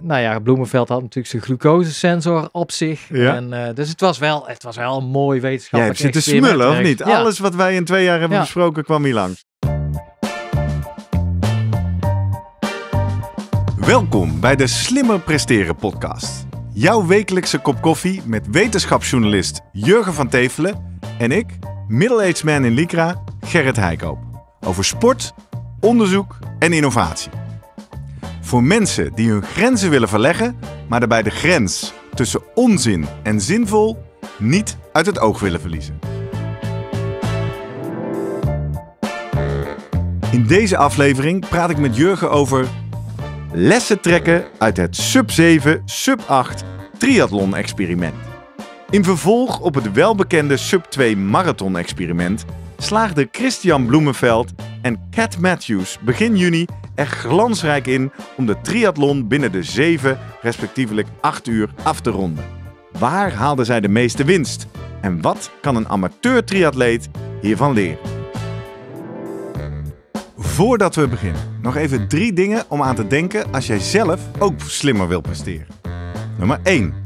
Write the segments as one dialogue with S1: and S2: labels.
S1: nou ja, Bloemenveld had natuurlijk zijn glucosesensor op zich. En, eh, dus het was, wel, het was wel een mooi wetenschappelijk Jij hebt zitten smullen, of niet? Alles wat wij in twee jaar hebben besproken kwam hier langs.
S2: Welkom bij de Slimmer Presteren podcast. Jouw wekelijkse kop koffie met wetenschapsjournalist Jurgen van Tevelen en ik, middle-aged man in Lycra, Gerrit Heikoop. Over sport, onderzoek en innovatie. Voor mensen die hun grenzen willen verleggen, maar daarbij de grens tussen onzin en zinvol niet uit het oog willen verliezen. In deze aflevering praat ik met Jurgen over lessen trekken uit het sub 7, sub 8 triathlon experiment. In vervolg op het welbekende sub 2 marathon experiment slaagden Christian Bloemenveld en Cat Matthews begin juni er glansrijk in om de triathlon binnen de 7 respectievelijk 8 uur af te ronden. Waar haalden zij de meeste winst? En wat kan een amateur triatleet hiervan leren? Voordat we beginnen, nog even drie dingen om aan te denken als jij zelf ook slimmer wil presteren. Nummer 1.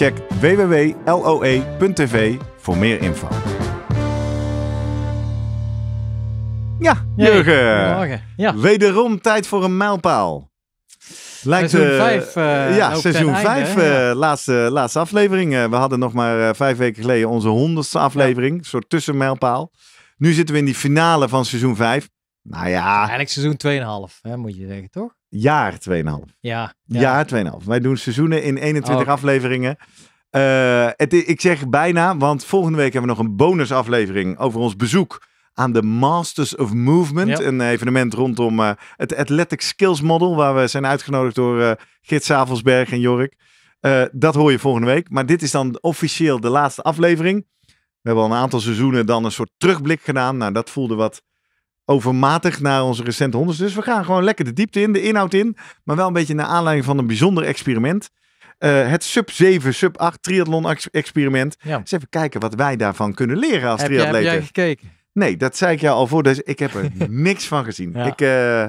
S2: Check www.loe.tv voor meer info. Ja, Jurgen. Ja. Wederom tijd voor een mijlpaal. Lijkt, seizoen 5. Eh, eh, ja, seizoen 5, eh, laatste, laatste aflevering. we hadden nog maar vijf weken geleden onze honderdste aflevering. Een soort tussenmijlpaal. Nu zitten we in die finale van seizoen 5. Nou ja.
S1: Eigenlijk seizoen 2,5, moet je zeggen, toch?
S2: jaar 2,5. Ja, ja. Jaar 2,5. Wij doen seizoenen in 21 afleveringen. Eh, het, ik zeg bijna, want volgende week hebben we nog een bonusaflevering over ons bezoek aan de Masters of Movement. Een evenement rondom eh, het Athletic Skills Model, waar we zijn uitgenodigd door uh, eh, Git en Jorik. dat hoor je volgende week. Maar dit is dan officieel de laatste aflevering. We hebben al een aantal seizoenen dan een soort terugblik gedaan. Nou, dat voelde wat overmatig naar onze recente honders. Dus we gaan gewoon lekker de diepte in, de inhoud in. Maar wel een beetje naar aanleiding van een bijzonder experiment. Eh, het sub 7, sub 8 triathlon experiment. Ja. Eens even kijken wat wij daarvan kunnen leren als heb triatleten. heb jij gekeken? Nee, dat zei ik jou al voor. Dus ik heb er niks van gezien. Ik, eh,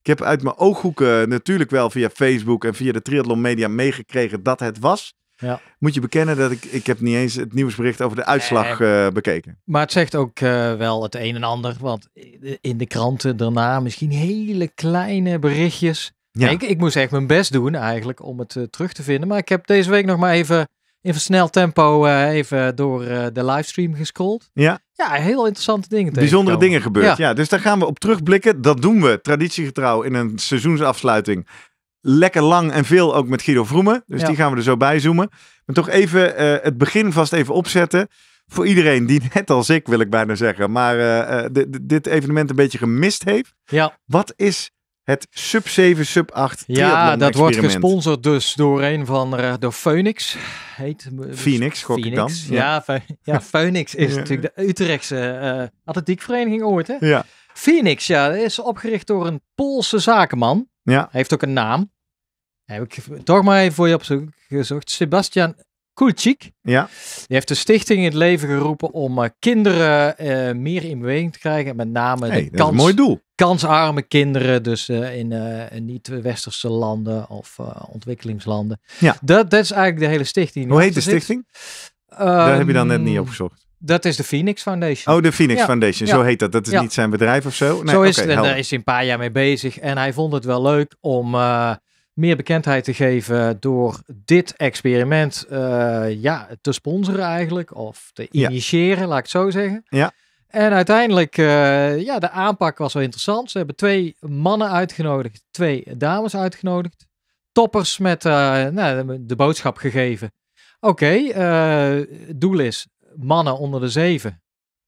S2: ik heb uit mijn ooghoeken natuurlijk wel via Facebook en via de triathlon media meegekregen dat het was. Ja. Moet je bekennen dat ik, ik heb niet eens het nieuwsbericht over de uitslag uh, bekeken.
S1: Maar het zegt ook eh, wel het een en ander. Want in de kranten daarna misschien hele kleine berichtjes. Ik, ik moest echt mijn best doen eigenlijk om het eh, terug te vinden. Maar ik heb deze week nog maar even in versneld tempo even door de livestream gescrolld. Ja. Ja, heel interessante dingen. Bijzondere dingen
S2: gebeurd. Ja. dus daar gaan we op terugblikken. Dat doen we traditiegetrouw in een seizoensafsluiting lekker lang en veel ook met Guido Vroemen. Dus die gaan we er zo bij zoomen. Maar toch even eh, het begin vast even opzetten. Voor iedereen die net als ik, wil ik bijna zeggen, maar eh, eh, dit evenement een beetje gemist heeft. Ja. Wat is het sub 7, sub
S1: 8 Ja, dat wordt gesponsord dus door een van de door Phoenix. Heet, dus Phoenix, gok Ja, ja, Phoenix is natuurlijk de Utrechtse uh, atletiekvereniging ooit. Hè? Ja. Phoenix, ja, is opgericht door een Poolse zakenman. Ja. heeft ook een naam heb ik toch maar even voor je op zoek gezocht. Sebastian Kulchik. Ja. Die heeft de stichting in het leven geroepen om eh, kinderen eh, meer in beweging te krijgen. Met name de kans, mooi doel. kansarme kinderen, dus eh, in, niet-westerse landen of ontwikkelingslanden. Ja. Dat, dat is eigenlijk de hele stichting. Hoe heet de stichting? Daar heb je dan net niet op gezocht. Dat is de Phoenix Foundation. Oh, de Phoenix Foundation, zo heet dat. Dat is niet zijn
S2: bedrijf of zo. Nee, zo is het. En daar
S1: is hij een paar jaar mee bezig. En hij vond het wel leuk om meer bekendheid te geven door dit experiment eh, ja, te sponsoren eigenlijk. Of te initiëren, laat ik het zo zeggen. Ja. En uiteindelijk, uh, ja, de aanpak was wel interessant. Ze hebben twee mannen uitgenodigd, twee dames uitgenodigd. Toppers met eh, nou, de boodschap gegeven. Oké, okay, doel is mannen onder de zeven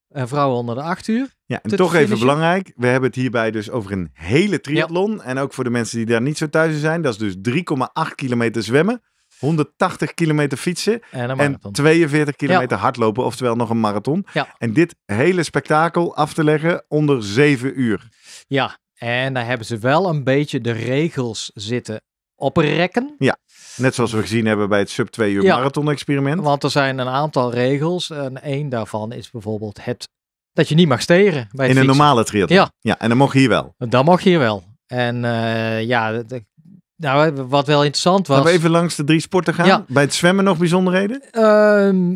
S1: en vrouwen onder de acht uur.
S2: Ja, en toch even belangrijk. We hebben het hierbij dus over een hele triathlon. En ook voor de mensen die daar niet zo thuis zijn. Dat is dus 3,8 kilometer zwemmen. 180 kilometer fietsen. En, 42 kilometer hardlopen. Oftewel nog een marathon. En dit hele spektakel af te leggen onder 7 uur.
S1: Ja, en daar hebben ze wel een beetje de regels zitten oprekken.
S2: Ja. Net zoals we gezien hebben bij het sub 2 uur
S1: marathon experiment. Want er zijn een aantal regels. En één daarvan is bijvoorbeeld het dat je niet mag steren. Bij in een normale triathlon? Ja.
S2: ja. En dan mocht je hier wel?
S1: Dan mocht je hier wel. En eh, ja, nou, wat wel interessant was... Laten we even langs de drie sporten gaan. Bij het zwemmen nog bijzonderheden? Ehm,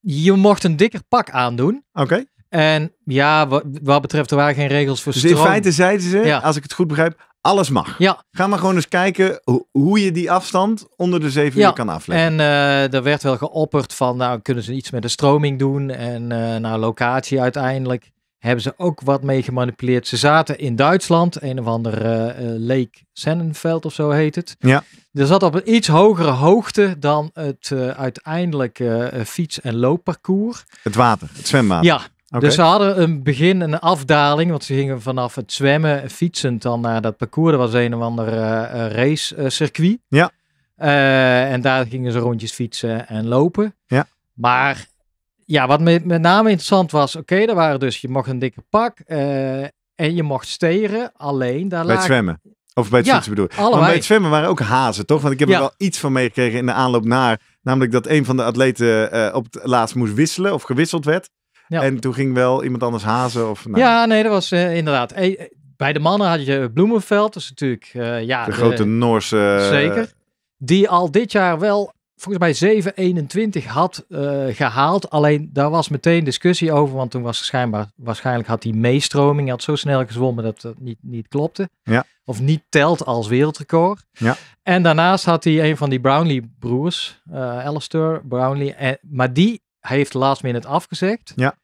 S1: je mocht een dikker pak aandoen. Oké. En ja, wat, betreft, er waren geen regels voor dus stroom. in feite zeiden ze, als ik het goed begrijp, alles mag. Ja. Ga maar gewoon
S2: eens kijken hoe je die afstand onder de zeven uur kan afleggen.
S1: En uh, er werd wel geopperd van, nou kunnen ze iets met de stroming doen. En uh, nou, locatie uiteindelijk hebben ze ook wat mee gemanipuleerd. Ze zaten in Duitsland, een of andere uh, eh, Lake Sennenveld of zo heet het. Ja. Er zat op een iets hogere hoogte dan het uiteindelijk fiets- en loopparcours.
S2: Het water, het zwembad. Ja, dus ze
S1: hadden een begin, een afdaling, want ze gingen vanaf het zwemmen fietsend dan naar dat parcours. Dat was een of ander eh, eh, racecircuit. ja. Eh, en daar gingen ze rondjes fietsen en lopen. Ja. Maar ja, wat met, met name interessant was, oké, daar waren dus, je mocht een dikke pak en je mocht steren, alleen daar Bij het zwemmen?
S2: Of bij het fietsen bedoel ik. Maar bij het zwemmen waren ook hazen, toch? Want ik heb er wel iets van meegekregen in de aanloop naar, namelijk dat een van de atleten op het laatst moest wisselen of gewisseld werd. En toen ging wel iemand anders hazen of... Nou.
S1: Ja, nee, dat was eh, inderdaad... Eh, bij de mannen had je Bloemenveld, dus natuurlijk... Eh, ja, de, grote
S2: Noorse... Zeker.
S1: Die al dit jaar wel volgens mij 7,21 had gehaald. Alleen daar was meteen discussie over, want toen was schijnbaar, waarschijnlijk had hij meestroming. had zo snel gezwommen dat dat niet, niet klopte. Ja. Of niet telt als wereldrecord. Ja. En daarnaast had hij een van die Brownlee broers, uh, Alistair Brownlee. En, maar die hij heeft last minute afgezegd. Ja.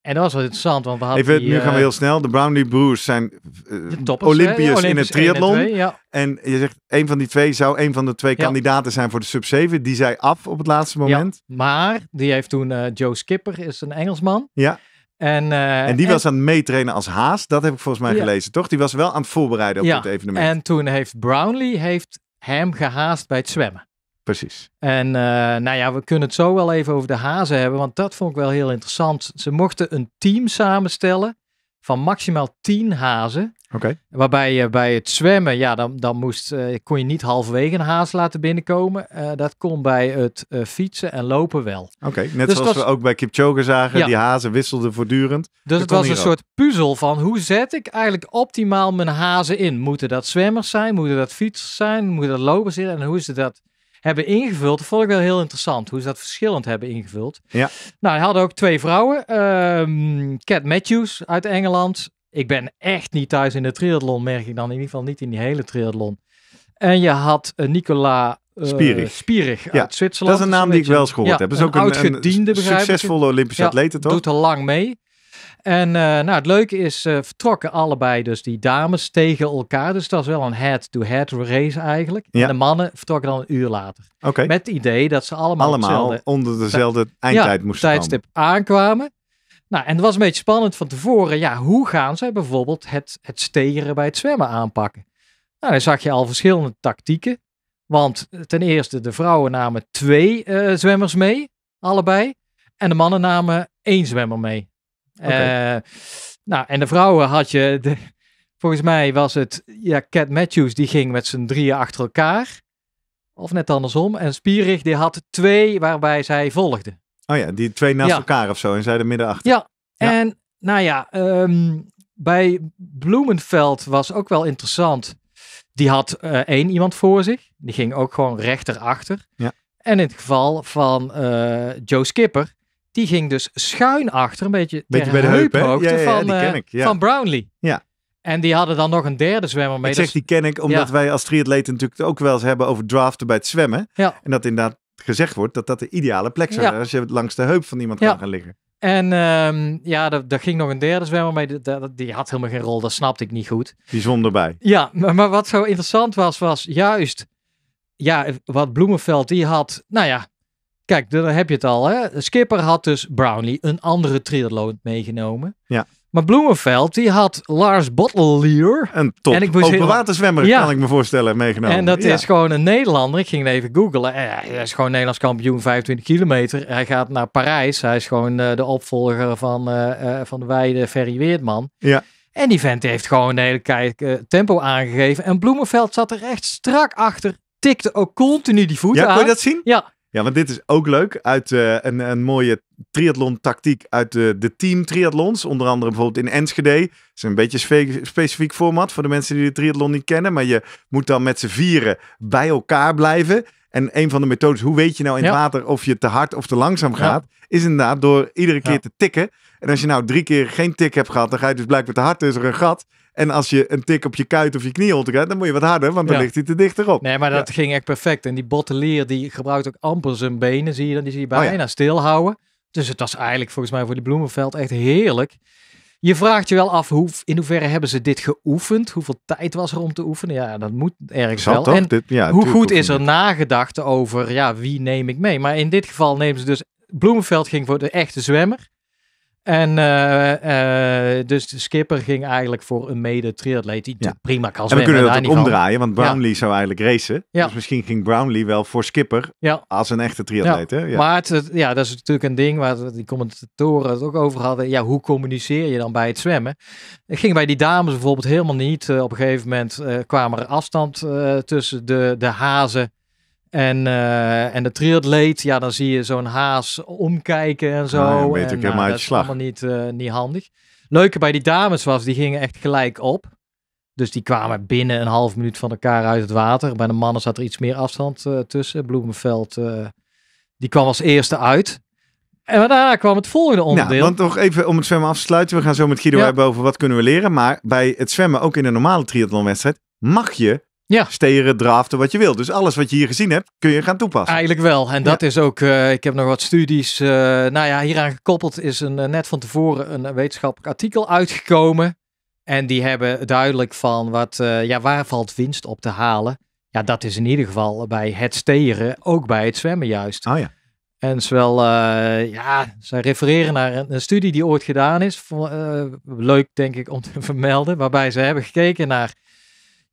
S1: En dat was wel interessant, want we hadden Even, Nu gaan we eh, heel
S2: snel. De Brownlee Broers zijn eh, Olympiërs eh, in het triathlon. En, ja. en, je zegt, een van die twee zou een van de twee kandidaten zijn voor de sub-7. Die zei af op het laatste moment.
S1: maar die heeft toen Joe Skipper, is een Engelsman. Ja. En, en die was
S2: aan het meetrainen als haas. Dat heb ik volgens mij gelezen, toch? Die was wel aan het voorbereiden op het evenement. En
S1: toen heeft Brownlee heeft hem gehaast bij het zwemmen. Precies. En eh, nou ja, we kunnen het zo wel even over de hazen hebben, want dat vond ik wel heel interessant. Ze mochten een team samenstellen van maximaal tien hazen. Oké. Waarbij je bij het zwemmen, ja, dan, dan moest, eh, kon je niet halverwege een haas laten binnenkomen. Eh, dat kon bij het fietsen en lopen wel. Oké, net dus zoals we ook
S2: bij Kipchoge zagen, die hazen wisselden voortdurend. Dus het was een soort
S1: puzzel van hoe zet ik eigenlijk optimaal mijn hazen in? Moeten dat zwemmers zijn? Moeten dat fietsers zijn? Moeten dat lopers zijn? En hoe is dat hebben ingevuld. Dat vond ik wel heel interessant, hoe ze dat verschillend hebben ingevuld. Ja. Nou, hij had ook twee vrouwen. Um, Cat Matthews uit Engeland. Ik ben echt niet thuis in de triathlon, merk ik dan. In ieder geval niet in die hele triathlon. En je had eh, Nicola uh, Spierig. uit Zwitserland. Dat is een naam die ik wel eens gehoord heb. Dat is ook een, een succesvolle Olympische ja, atleet, toch? Doet er lang mee. En eh, nou, het leuke is, uh, vertrokken allebei dus die dames tegen elkaar. Dus dat was wel een head-to-head race eigenlijk. En de mannen vertrokken dan een uur later. Met het idee dat ze allemaal, allemaal
S2: onder dezelfde eindtijd ja, moesten tijdstip
S1: aankwamen. Nou, en het was een beetje spannend van tevoren. Ja, hoe gaan zij bijvoorbeeld het, het stegeren bij het zwemmen aanpakken? Nou, dan zag je al verschillende tactieken. Want eh, ten eerste, de vrouwen namen twee zwemmers mee, allebei. En de mannen namen één zwemmer mee. Eh, nou, en de vrouwen had je, volgens mij was het, ja, Cat Matthews die ging met z'n drieën achter elkaar. Of net andersom. En Spierig die had twee waarbij zij volgde. Oh ja, die twee naast elkaar of zo en zij de midden achter. Ja. en nou ja, ehm, bij Bloemenveld was ook wel interessant. Die had eh, één iemand voor zich. Die ging ook gewoon rechterachter. Ja. En in het geval van eh, Joe Skipper die ging dus schuin achter, een beetje, bij de heuphoogte heup, ja, van, eh, van Brownlee. Ja. En die hadden dan nog een derde zwemmer mee. Ik zeg dus- die ken ik, omdat wij als triatleten
S2: natuurlijk ook wel eens hebben over draften bij het zwemmen. En dat inderdaad gezegd wordt dat dat de ideale plek zou zijn als je langs de heup van iemand kan gaan liggen.
S1: En ehm, ja, daar ging nog een derde zwemmer mee. Die, die, had helemaal geen rol, dat snapte ik niet goed. Die zwom erbij. Ja, maar, maar wat zo interessant was, was juist ja, wat Bloemenveld, die had, nou ja, Kijk, daar heb je het al. Hè? Skipper had dus Brownlee een andere triathlon meegenomen. Ja. Maar Bloemenveld,
S2: die had Lars Bottelier. Een top en ik kan ik me voorstellen, meegenomen. En dat is
S1: gewoon een Nederlander. Ik ging even googlen. Eh, hij is gewoon Nederlands kampioen, 25 kilometer. Hij gaat naar Parijs. Hij is gewoon eh, de opvolger van, eh, van de weide Ferry Weertman. Ja. En die vent heeft gewoon een hele kijk tempo aangegeven. En Bloemenveld zat er echt strak achter. Tikte ook continu die voeten ja, aan. Ja, kon je dat zien? Ja.
S2: Ja, want dit is ook leuk. Uit eh, een, een mooie triathlon-tactiek uit de team triathlons. Onder andere bijvoorbeeld in Enschede. Dat is een beetje specifiek format voor de mensen die de triathlon niet kennen. Maar je moet dan met z'n vieren bij elkaar blijven. En een van de methodes, hoe weet je nou in het water of je te hard of te langzaam gaat, is inderdaad door iedere keer te tikken. En als je nou drie keer geen tik hebt gehad, dan ga je dus blijkbaar te hard, is dus er een gat. En als je een tik op je kuit of je knieholte krijgt, dan moet je wat harder, want dan ligt hij te
S1: dichter op. Nee, maar dat ging echt perfect. En die bottelier die gebruikt ook amper zijn benen, zie je dan. Die zie je oh bijna oh stilhouden. Dus het was eigenlijk volgens mij voor die Bloemenveld echt heerlijk. Je vraagt je wel af hoe, in hoeverre hebben ze dit geoefend? Hoeveel tijd was er om te oefenen? Ja, dat moet ergens wel. En hoe goed is er nagedacht over ja, wie neem ik mee? Maar in dit geval nemen ze dus... Bloemenveld ging voor de echte zwemmer. En eh, eh, dus de skipper ging eigenlijk voor een mede triatleet die prima kan En we kunnen dat ook omdraaien, want Brownlee
S2: zou eigenlijk racen. Dus misschien ging Brownlee wel voor skipper als een echte triatleet. Maar
S1: ja, dat is natuurlijk een ding waar die commentatoren het ook over hadden. Ja, hoe communiceer je dan bij het zwemmen? Het ging bij die dames bijvoorbeeld helemaal niet. Eh, op een gegeven moment kwamen er afstand tussen de, de hazen en, eh, en de triatleet, ja, dan zie je zo'n haas omkijken en zo. Ah, en, ik eh, slag. dat is allemaal niet, eh, niet handig. Leuke bij die dames was, die gingen echt gelijk op. Dus die kwamen binnen een half minuut van elkaar uit het water. Bij de mannen zat er iets meer afstand tussen. Bloemenveld, die kwam als eerste uit. En daarna kwam het volgende onderdeel. want toch even om het zwemmen af te sluiten. We gaan zo met Guido hebben over
S2: wat kunnen we leren. Maar bij het zwemmen, ook in een normale triathlonwedstrijd, mag je ja. Steren, draften, wat je wil. Dus alles wat je hier gezien hebt, kun je gaan toepassen.
S1: Eigenlijk wel. En dat is ook, eh, ik heb nog wat studies. Eh, nou ja, hieraan gekoppeld is een, eh, net van tevoren een wetenschappelijk artikel uitgekomen. En die hebben duidelijk van wat, ja, waar valt winst op te halen. Ja, dat is in ieder geval bij het steren, ook bij het zwemmen juist. Oh ja. En zowel, ja, ze refereren naar een, een, studie die ooit gedaan is. leuk denk ik om te vermelden. Waarbij ze hebben gekeken naar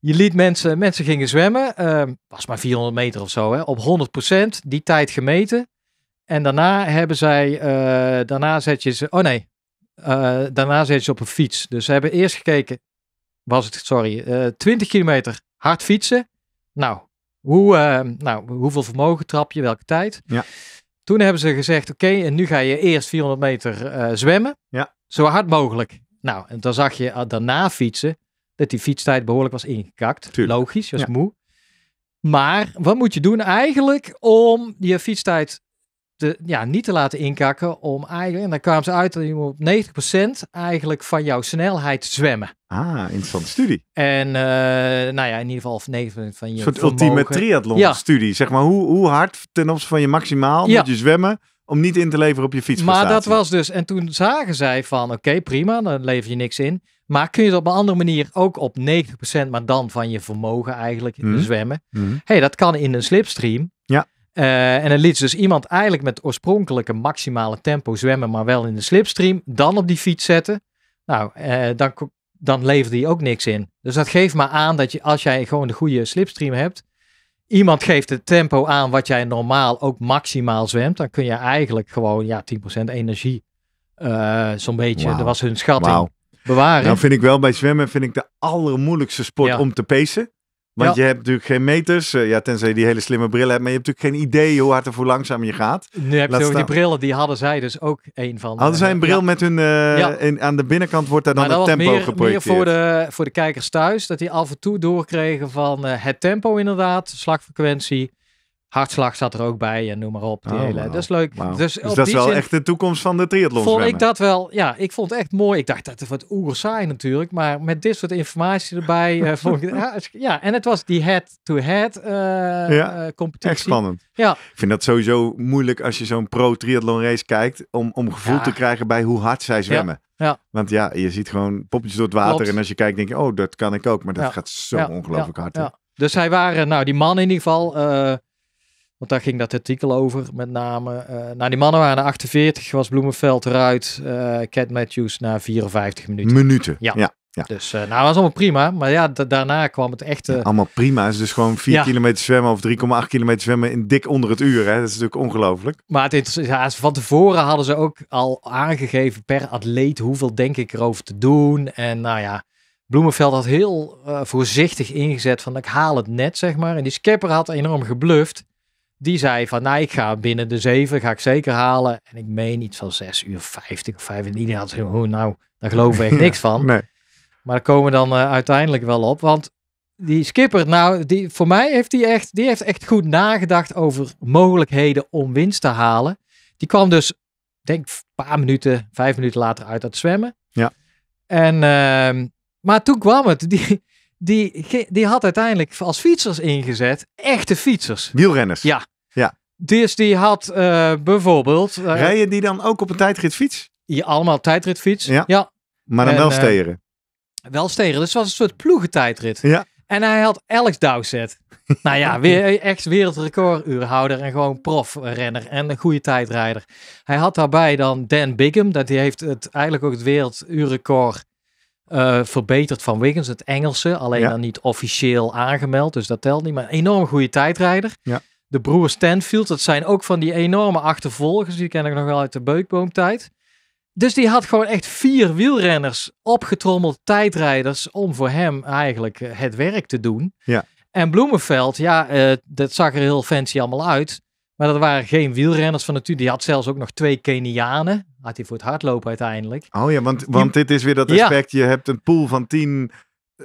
S1: je liet mensen, mensen gingen zwemmen. Ehm, was maar 400 meter of zo, hè, op 100%. Die tijd gemeten. En daarna hebben zij, eh, daarna zet je ze, oh nee, eh, daarna zet je ze op een fiets. Dus ze hebben eerst gekeken, was het, sorry, 20 eh, kilometer hard fietsen. Nou, hoe, ehm, nou, hoeveel vermogen trap je, welke tijd? Ja. Toen hebben ze gezegd, oké, en nu ga je eerst 400 meter zwemmen. Ja. Zo hard mogelijk. Nou, en dan zag je daarna fietsen dat die fietstijd behoorlijk was ingekakt. Logisch, je was moe. Maar wat moet je doen eigenlijk om je fietstijd te, ja, niet te laten inkakken? Om eigenlijk, en dan kwamen ze uit dat je op 90% eigenlijk van jouw snelheid zwemmen. Ah, interessante studie. En eh, nou ja, in ieder geval 90 van je Een soort vermogen. ultieme triathlon
S2: studie. Zeg maar, hoe, hoe hard ten opzichte van je maximaal moet je zwemmen om niet in te leveren op je fiets. Maar dat was
S1: dus, en toen zagen zij van, oké prima, dan lever je niks in. Maar kun je dat op een andere manier ook op 90%, maar dan van je vermogen eigenlijk mhm. zwemmen? Mhm. hey, dat kan in een slipstream. Ja. Eh, en dan liet ze dus iemand eigenlijk met oorspronkelijke maximale tempo zwemmen, maar wel in de slipstream. Dan op die fiets zetten. Nou, eh, dan, dan leverde hij ook niks in. Dus dat geeft maar aan dat je, als jij gewoon de goede slipstream hebt, iemand geeft het tempo aan wat jij normaal ook maximaal zwemt, dan kun je eigenlijk gewoon ja, 10% energie. Eh, zo'n beetje, dat was hun schatting bewaren.
S2: Nou vind ik wel, bij zwemmen vind ik de allermoeilijkste sport om te pacen. Want je hebt natuurlijk geen meters. Eh, ja, tenzij je die hele slimme brillen hebt. Maar je hebt natuurlijk geen idee hoe hard of hoe langzaam je gaat. Nu heb je die
S1: brillen, die hadden zij dus ook een van. Hadden zij een bril met
S2: hun... Eh, ja. aan de binnenkant wordt daar dan het tempo meer, geprojecteerd. Meer voor
S1: de, voor de kijkers thuis. Dat die af en toe doorkregen van eh, het tempo inderdaad. Slagfrequentie. Hartslag zat er ook bij en eh, noem maar op. oh, Dat is leuk. Dus, dus dat is wel echt
S2: de toekomst van de triathlon. Vond ik
S1: dat wel, ja, ik vond het echt mooi. Ik dacht, dat het wat oer saai natuurlijk, maar met dit soort informatie erbij eh, vond ik ja, en het was die head-to-head -head, eh, ja, competitie. Echt spannend. Ja. Ik
S2: vind dat sowieso moeilijk als je zo'n pro-triathlon race kijkt, om, om gevoel te krijgen bij hoe hard zij zwemmen. Ja. Want ja, je ziet gewoon poppetjes door het water en als je kijkt denk je, oh, dat kan ik ook. Maar dat gaat zo ongelooflijk hard.
S1: Dus zij waren, nou die man in ieder geval want daar ging dat artikel over, met name. Eh, nou, die mannen waren er 48, was Bloemenveld eruit. Eh, Cat Matthews na 54 minuten. Minuten, ja. ja. Dus eh, nou, was allemaal prima. Maar ja, daarna kwam het echte... allemaal
S2: prima is dus gewoon 4 kilometer zwemmen of 3,8 kilometer zwemmen in dik onder het uur. Hè? Dat is natuurlijk ongelooflijk.
S1: Maar het ja, van tevoren hadden ze ook al aangegeven per atleet hoeveel denk ik erover te doen. En nou ja, Bloemenveld had heel voorzichtig ingezet van ik haal het net, zeg maar. En die skipper had enorm gebluft. Die zei van, nou, ik ga binnen de zeven, ga ik zeker halen. En ik meen iets van zes uur vijftig of vijf. En iedereen had zo, nou, daar geloof ik niks van. Nee. Maar komen dan eh, uiteindelijk wel op. Want die skipper, nou, die, voor mij heeft die echt, die heeft echt goed nagedacht over mogelijkheden om winst te halen. Die kwam dus, denk een paar minuten, vijf minuten later uit dat zwemmen. Ja. En, ehm, maar toen kwam het. Die, die, die had uiteindelijk als fietsers ingezet echte fietsers. Wielrenners. Ja die had eh, bijvoorbeeld... Uh, Rijden die dan ook op een tijdritfiets? Ja, allemaal tijdritfiets. Ja. ja. Maar dan wel eh, steren. wel steren. Dus was een soort ploegentijdrit. Ja. En hij had Alex Dowsett. nou ja, weer, echt wereldrecorduurhouder en gewoon profrenner en een goede tijdrijder. Hij had daarbij dan Dan Bigum Dat die heeft het, eigenlijk ook het werelduurrecord verbeterd van Wiggins, het Engelse. Alleen dan niet officieel aangemeld, dus dat telt niet. Maar enorm goede tijdrijder. Ja de broers Stanfield. Dat zijn ook van die enorme achtervolgers. Die ken ik nog wel uit de beukboomtijd. Dus die had gewoon echt vier wielrenners opgetrommeld, tijdrijders, om voor hem eigenlijk eh, het werk te doen. Ja. En Bloemenveld, ja, eh, dat zag er heel fancy allemaal uit. Maar dat waren geen wielrenners van natuur. Die had zelfs ook nog twee Kenianen. Had hij voor het hardlopen uiteindelijk.
S2: Oh ja, want, want dit is weer dat aspect. Je hebt een pool van tien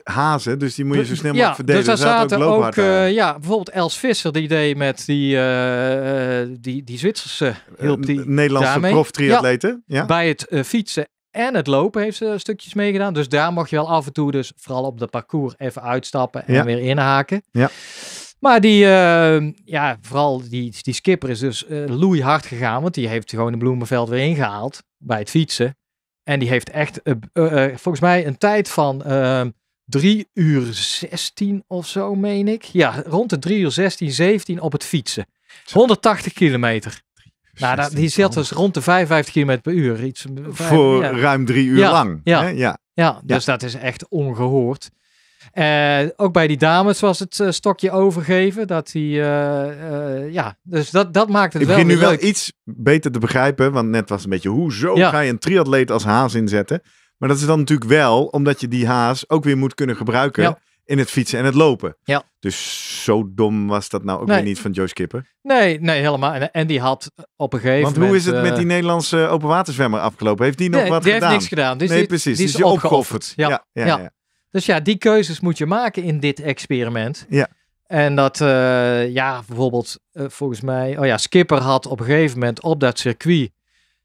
S2: hazen, dus die moet je zo snel mogelijk ja, dus verdelen. Dus daar zaten, ook,
S1: eh, ja, bijvoorbeeld Els Visser, die deed met die, eh, eh, die, die Zwitserse hielp die Nederlandse prof Ja, Bij het fietsen en het lopen heeft ze stukjes meegedaan. Dus daar mocht je wel af en toe dus vooral op de parcours even uitstappen en weer inhaken. Ja. Maar die, ja, vooral die, die skipper is dus uh, hard gegaan. Want die heeft gewoon de Bloemenveld weer ingehaald bij het fietsen. En die heeft echt, volgens mij, een tijd van ehm, 3 uur 16 of zo, meen ik. Ja, rond de 3 uur 16, 17 op het fietsen. 180 kilometer. Nou, die zit dus rond de 55 km per uur. Iets, eh, Voor ruim drie uur lang. Ja, hè? ja. Ja. dus dat is echt ongehoord. Eh, ook bij die dames was het eh, stokje overgeven. Dat die, ja, dus dat, dat maakt het Ik wel. Ik begin nu wel
S2: iets beter te begrijpen, want net was een beetje hoezo ga je een triatleet als haas inzetten? Maar dat is dan natuurlijk wel omdat je die haas ook weer moet kunnen gebruiken. In het fietsen en het lopen. Ja. Dus zo dom was dat nou ook weer niet van Joe Skipper.
S1: Nee, nee, helemaal. En die had op een gegeven moment... Want hoe is het met eh, die
S2: Nederlandse openwaterzwemmer afgelopen? Heeft die nog wat die gedaan? Die heeft niks gedaan. Dus nee, precies. Die dus is, dus je opgeofferd. Ja. Ja,
S1: Dus ja, die keuzes moet je maken in dit experiment. Ja. En dat, eh, ja, bijvoorbeeld eh, volgens mij... Oh ja, Skipper had op een gegeven moment op dat circuit...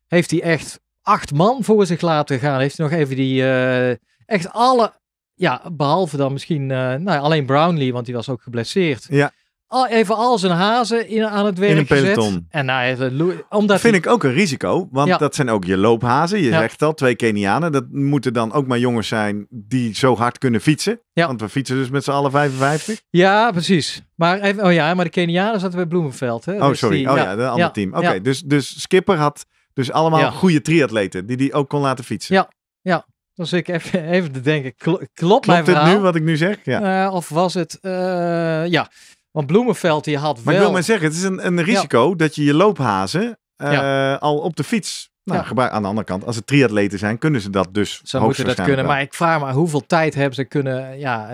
S1: Heeft hij echt acht man voor zich laten gaan. Heeft hij nog even die. Eh, echt alle. Ja, behalve dan misschien. Eh, nou alleen Brownlee, want die was ook geblesseerd. Ja even al zijn hazen in, aan het werk in een peloton. Gezet. En nou, omdat vind ik ook
S2: een risico, want dat zijn ook je loophazen. Je zegt al, twee Kenianen. Dat moeten dan ook maar jongens zijn die zo hard kunnen fietsen. Ja. Want we fietsen dus met z'n allen 55.
S1: Ja, precies. Maar, even, oh ja, maar de Kenianen zaten bij Bloemenveld. Hè? Oh, dus sorry. oh ja, het andere team. Oké,
S2: dus, dus Skipper had dus allemaal goede triatleten die die ook kon laten fietsen. Ja,
S1: ja. als ik even, te denken, klopt, klopt mijn het nu wat ik nu zeg? Ja. Eh, of was het, eh, ja, want Bloemenveld die had wel... Maar ik wil maar zeggen, het is een, een risico
S2: dat je je loophazen eh, al op de fiets nou, aan de andere kant, als het triatleten zijn, kunnen ze dat dus. Ze moeten dat kunnen, maar ik
S1: vraag me hoeveel tijd hebben ze kunnen. Ja,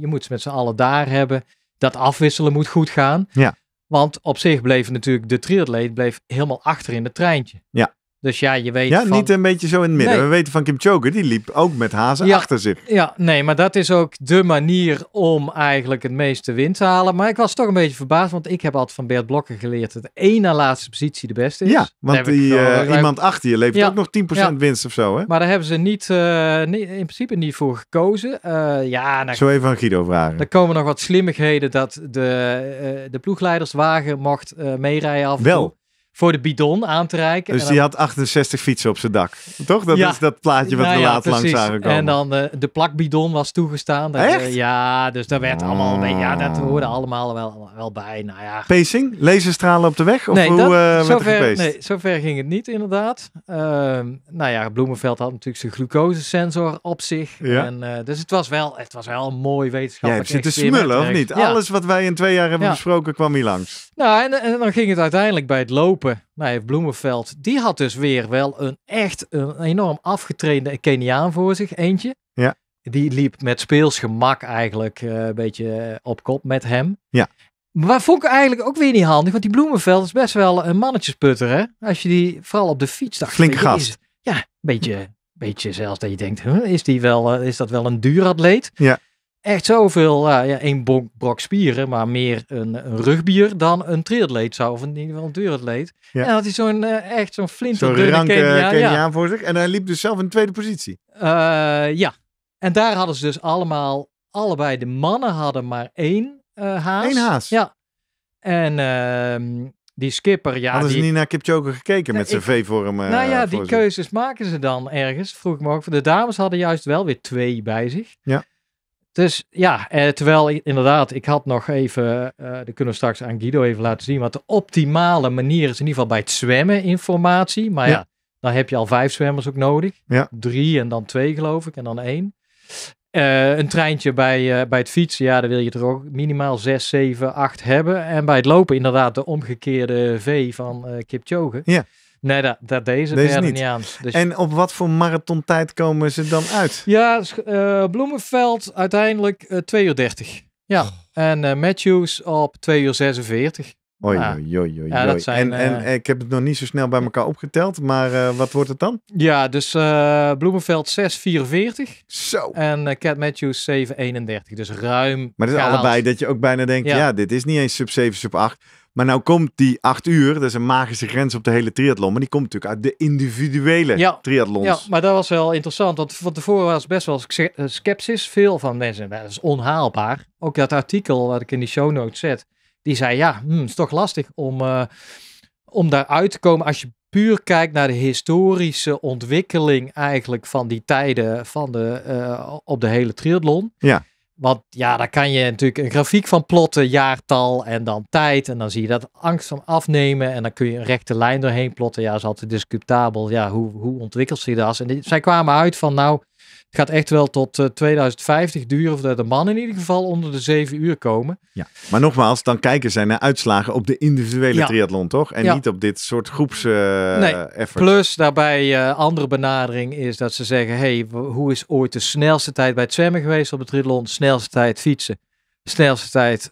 S1: je moet ze met z'n allen daar hebben. Dat afwisselen moet goed gaan. Ja. Want op zich bleef natuurlijk de triatleet bleef helemaal achter in het treintje. Ja. Dus ja, je weet. Ja, niet een
S2: beetje zo in het midden. We weten van Kim Choker, die liep ook met hazen achter zich.
S1: Ja, nee, maar dat is ook de manier om eigenlijk het meeste winst te halen. Maar ik was toch een beetje verbaasd, want ik heb altijd van Bert Blokken geleerd dat één na laatste positie de beste is. Ja, want die, eh, iemand
S2: achter je levert ook nog 10% winst of zo.
S1: Hè? Maar daar hebben ze niet, eh, in principe niet voor gekozen. Eh, ja, nou, zo even aan
S2: Guido vragen. Er
S1: komen nog wat slimmigheden dat de, de ploegleiderswagen mocht meerijden af. Wel voor de bidon aan te reiken. Dus die had
S2: 68 fietsen op zijn dak. Toch? Dat is dat plaatje wat we nou ja, laat langs zagen komen. En
S1: dan eh, de, plak plakbidon was toegestaan. Dat, Echt? Eh, ja, dus daar werd allemaal mee. Ja, ah. dat hoorde allemaal wel, wel bij. Nou ja.
S2: Pacing? Laserstralen op de weg? Of nee, hoe dat, uh, zover, nee,
S1: zover ging het niet inderdaad. Uh, nou ja, Bloemenveld had natuurlijk zijn glucosesensor op zich. Ja. dus het was, wel, het was wel een mooi wetenschappelijk Jij zitten smullen, of niet? Alles wat wij in twee jaar hebben besproken kwam hier langs. Nou, en, en dan ging het uiteindelijk bij het lopen lopen naar Bloemenveld. Die had dus weer wel een echt een enorm afgetrainde Keniaan voor zich, eentje. Ja. Die liep met speels gemak eigenlijk eh, een beetje op kop met hem. Ja. Maar vond ik eigenlijk ook weer niet handig, want die Bloemenveld is best wel een mannetjesputter, hè? Als je die vooral op de fiets dacht. Flink gast. Ja, een beetje, beetje zelfs dat je denkt, is, die wel, eh, is dat wel een duur atleet? Ja echt zoveel, eh, ja, één brok, spieren, maar meer een, een rugbier dan een triatleet zou, of in ieder geval een duuratleet Ja. En had hij zo'n eh, echt zo'n flinter zo'n ranke Kenia, ja. voor zich. En hij liep dus zelf in tweede positie. Eh, ja, en daar hadden ze dus allemaal, allebei de mannen hadden maar één haas. Eén haas? Ja. En ehm, die skipper, ja. Hadden die... ze niet
S2: naar Kipchoker gekeken met zijn V-vorm? nou ja, die keuzes
S1: maken ze dan ergens, vroeg me ook. De dames hadden juist wel weer twee bij zich. Ja. Dus ja, eh, terwijl inderdaad, ik had nog even, uh, dat kunnen we straks aan Guido even laten zien, wat de optimale manier is in ieder geval bij het zwemmen informatie. Maar ja, dan heb je al vijf zwemmers ook nodig. Ja. Drie en dan twee geloof ik en dan één. Eh, een treintje bij, bij het fietsen, ja, dan wil je er ook minimaal zes, zeven, acht hebben. En bij het lopen inderdaad de omgekeerde V van uh, Kipchoge. Ja. Nee, daar, daar deze deze niet. aan. Dus en op wat voor marathontijd komen ze dan uit? Ja, uh, Bloemenveld uiteindelijk uh, eh, 2 uur 30. Ja, en eh, Matthews op 2 uur 46. Ah. Oei, Ja, oei, zijn, en,
S2: en ik heb het nog niet zo snel bij elkaar opgeteld, maar wat wordt het dan?
S1: Ja, dus Bloemenveld 6,44. Zo. En Cat Matthews 7,31. Dus ruim. Maar dat is allebei
S2: dat je ook bijna denkt, ja, dit is niet eens sub 7, sub 8. Maar nou komt die acht uur, dat is een magische grens op de hele triathlon. Maar die komt natuurlijk uit de individuele ja, triathlons. Ja,
S1: maar dat was wel interessant. Want van tevoren was best wel eh, sceptisch. Veel van mensen, nou, dat is onhaalbaar. Ook dat artikel wat ik in die show notes zet. Die zei, ja, hmm, het is toch lastig om, uh, om daaruit te komen als je puur kijkt naar de historische ontwikkeling eigenlijk van die tijden van de, eh, op de hele triathlon. Ja. Want ja, daar kan je natuurlijk een grafiek van plotten, jaartal en dan tijd. En dan zie je dat angst van afnemen. En dan kun je een rechte lijn doorheen plotten. Ja, is altijd discutabel. Ja, hoe, hoe ontwikkelt zich dat? En zij kwamen uit van nou, gaat echt wel tot 2050 eh, duren. Of dat de man in ieder geval onder de 7 uur komen. Ja.
S2: Maar nogmaals, dan kijken zij naar uitslagen op de individuele ja. triathlon, toch? En niet op dit soort groeps uh, nee.
S1: Plus daarbij uh, andere benadering is dat ze zeggen: hey, hoe is ooit de snelste tijd bij het zwemmen geweest op het triathlon? Snelste tijd fietsen. Snelste tijd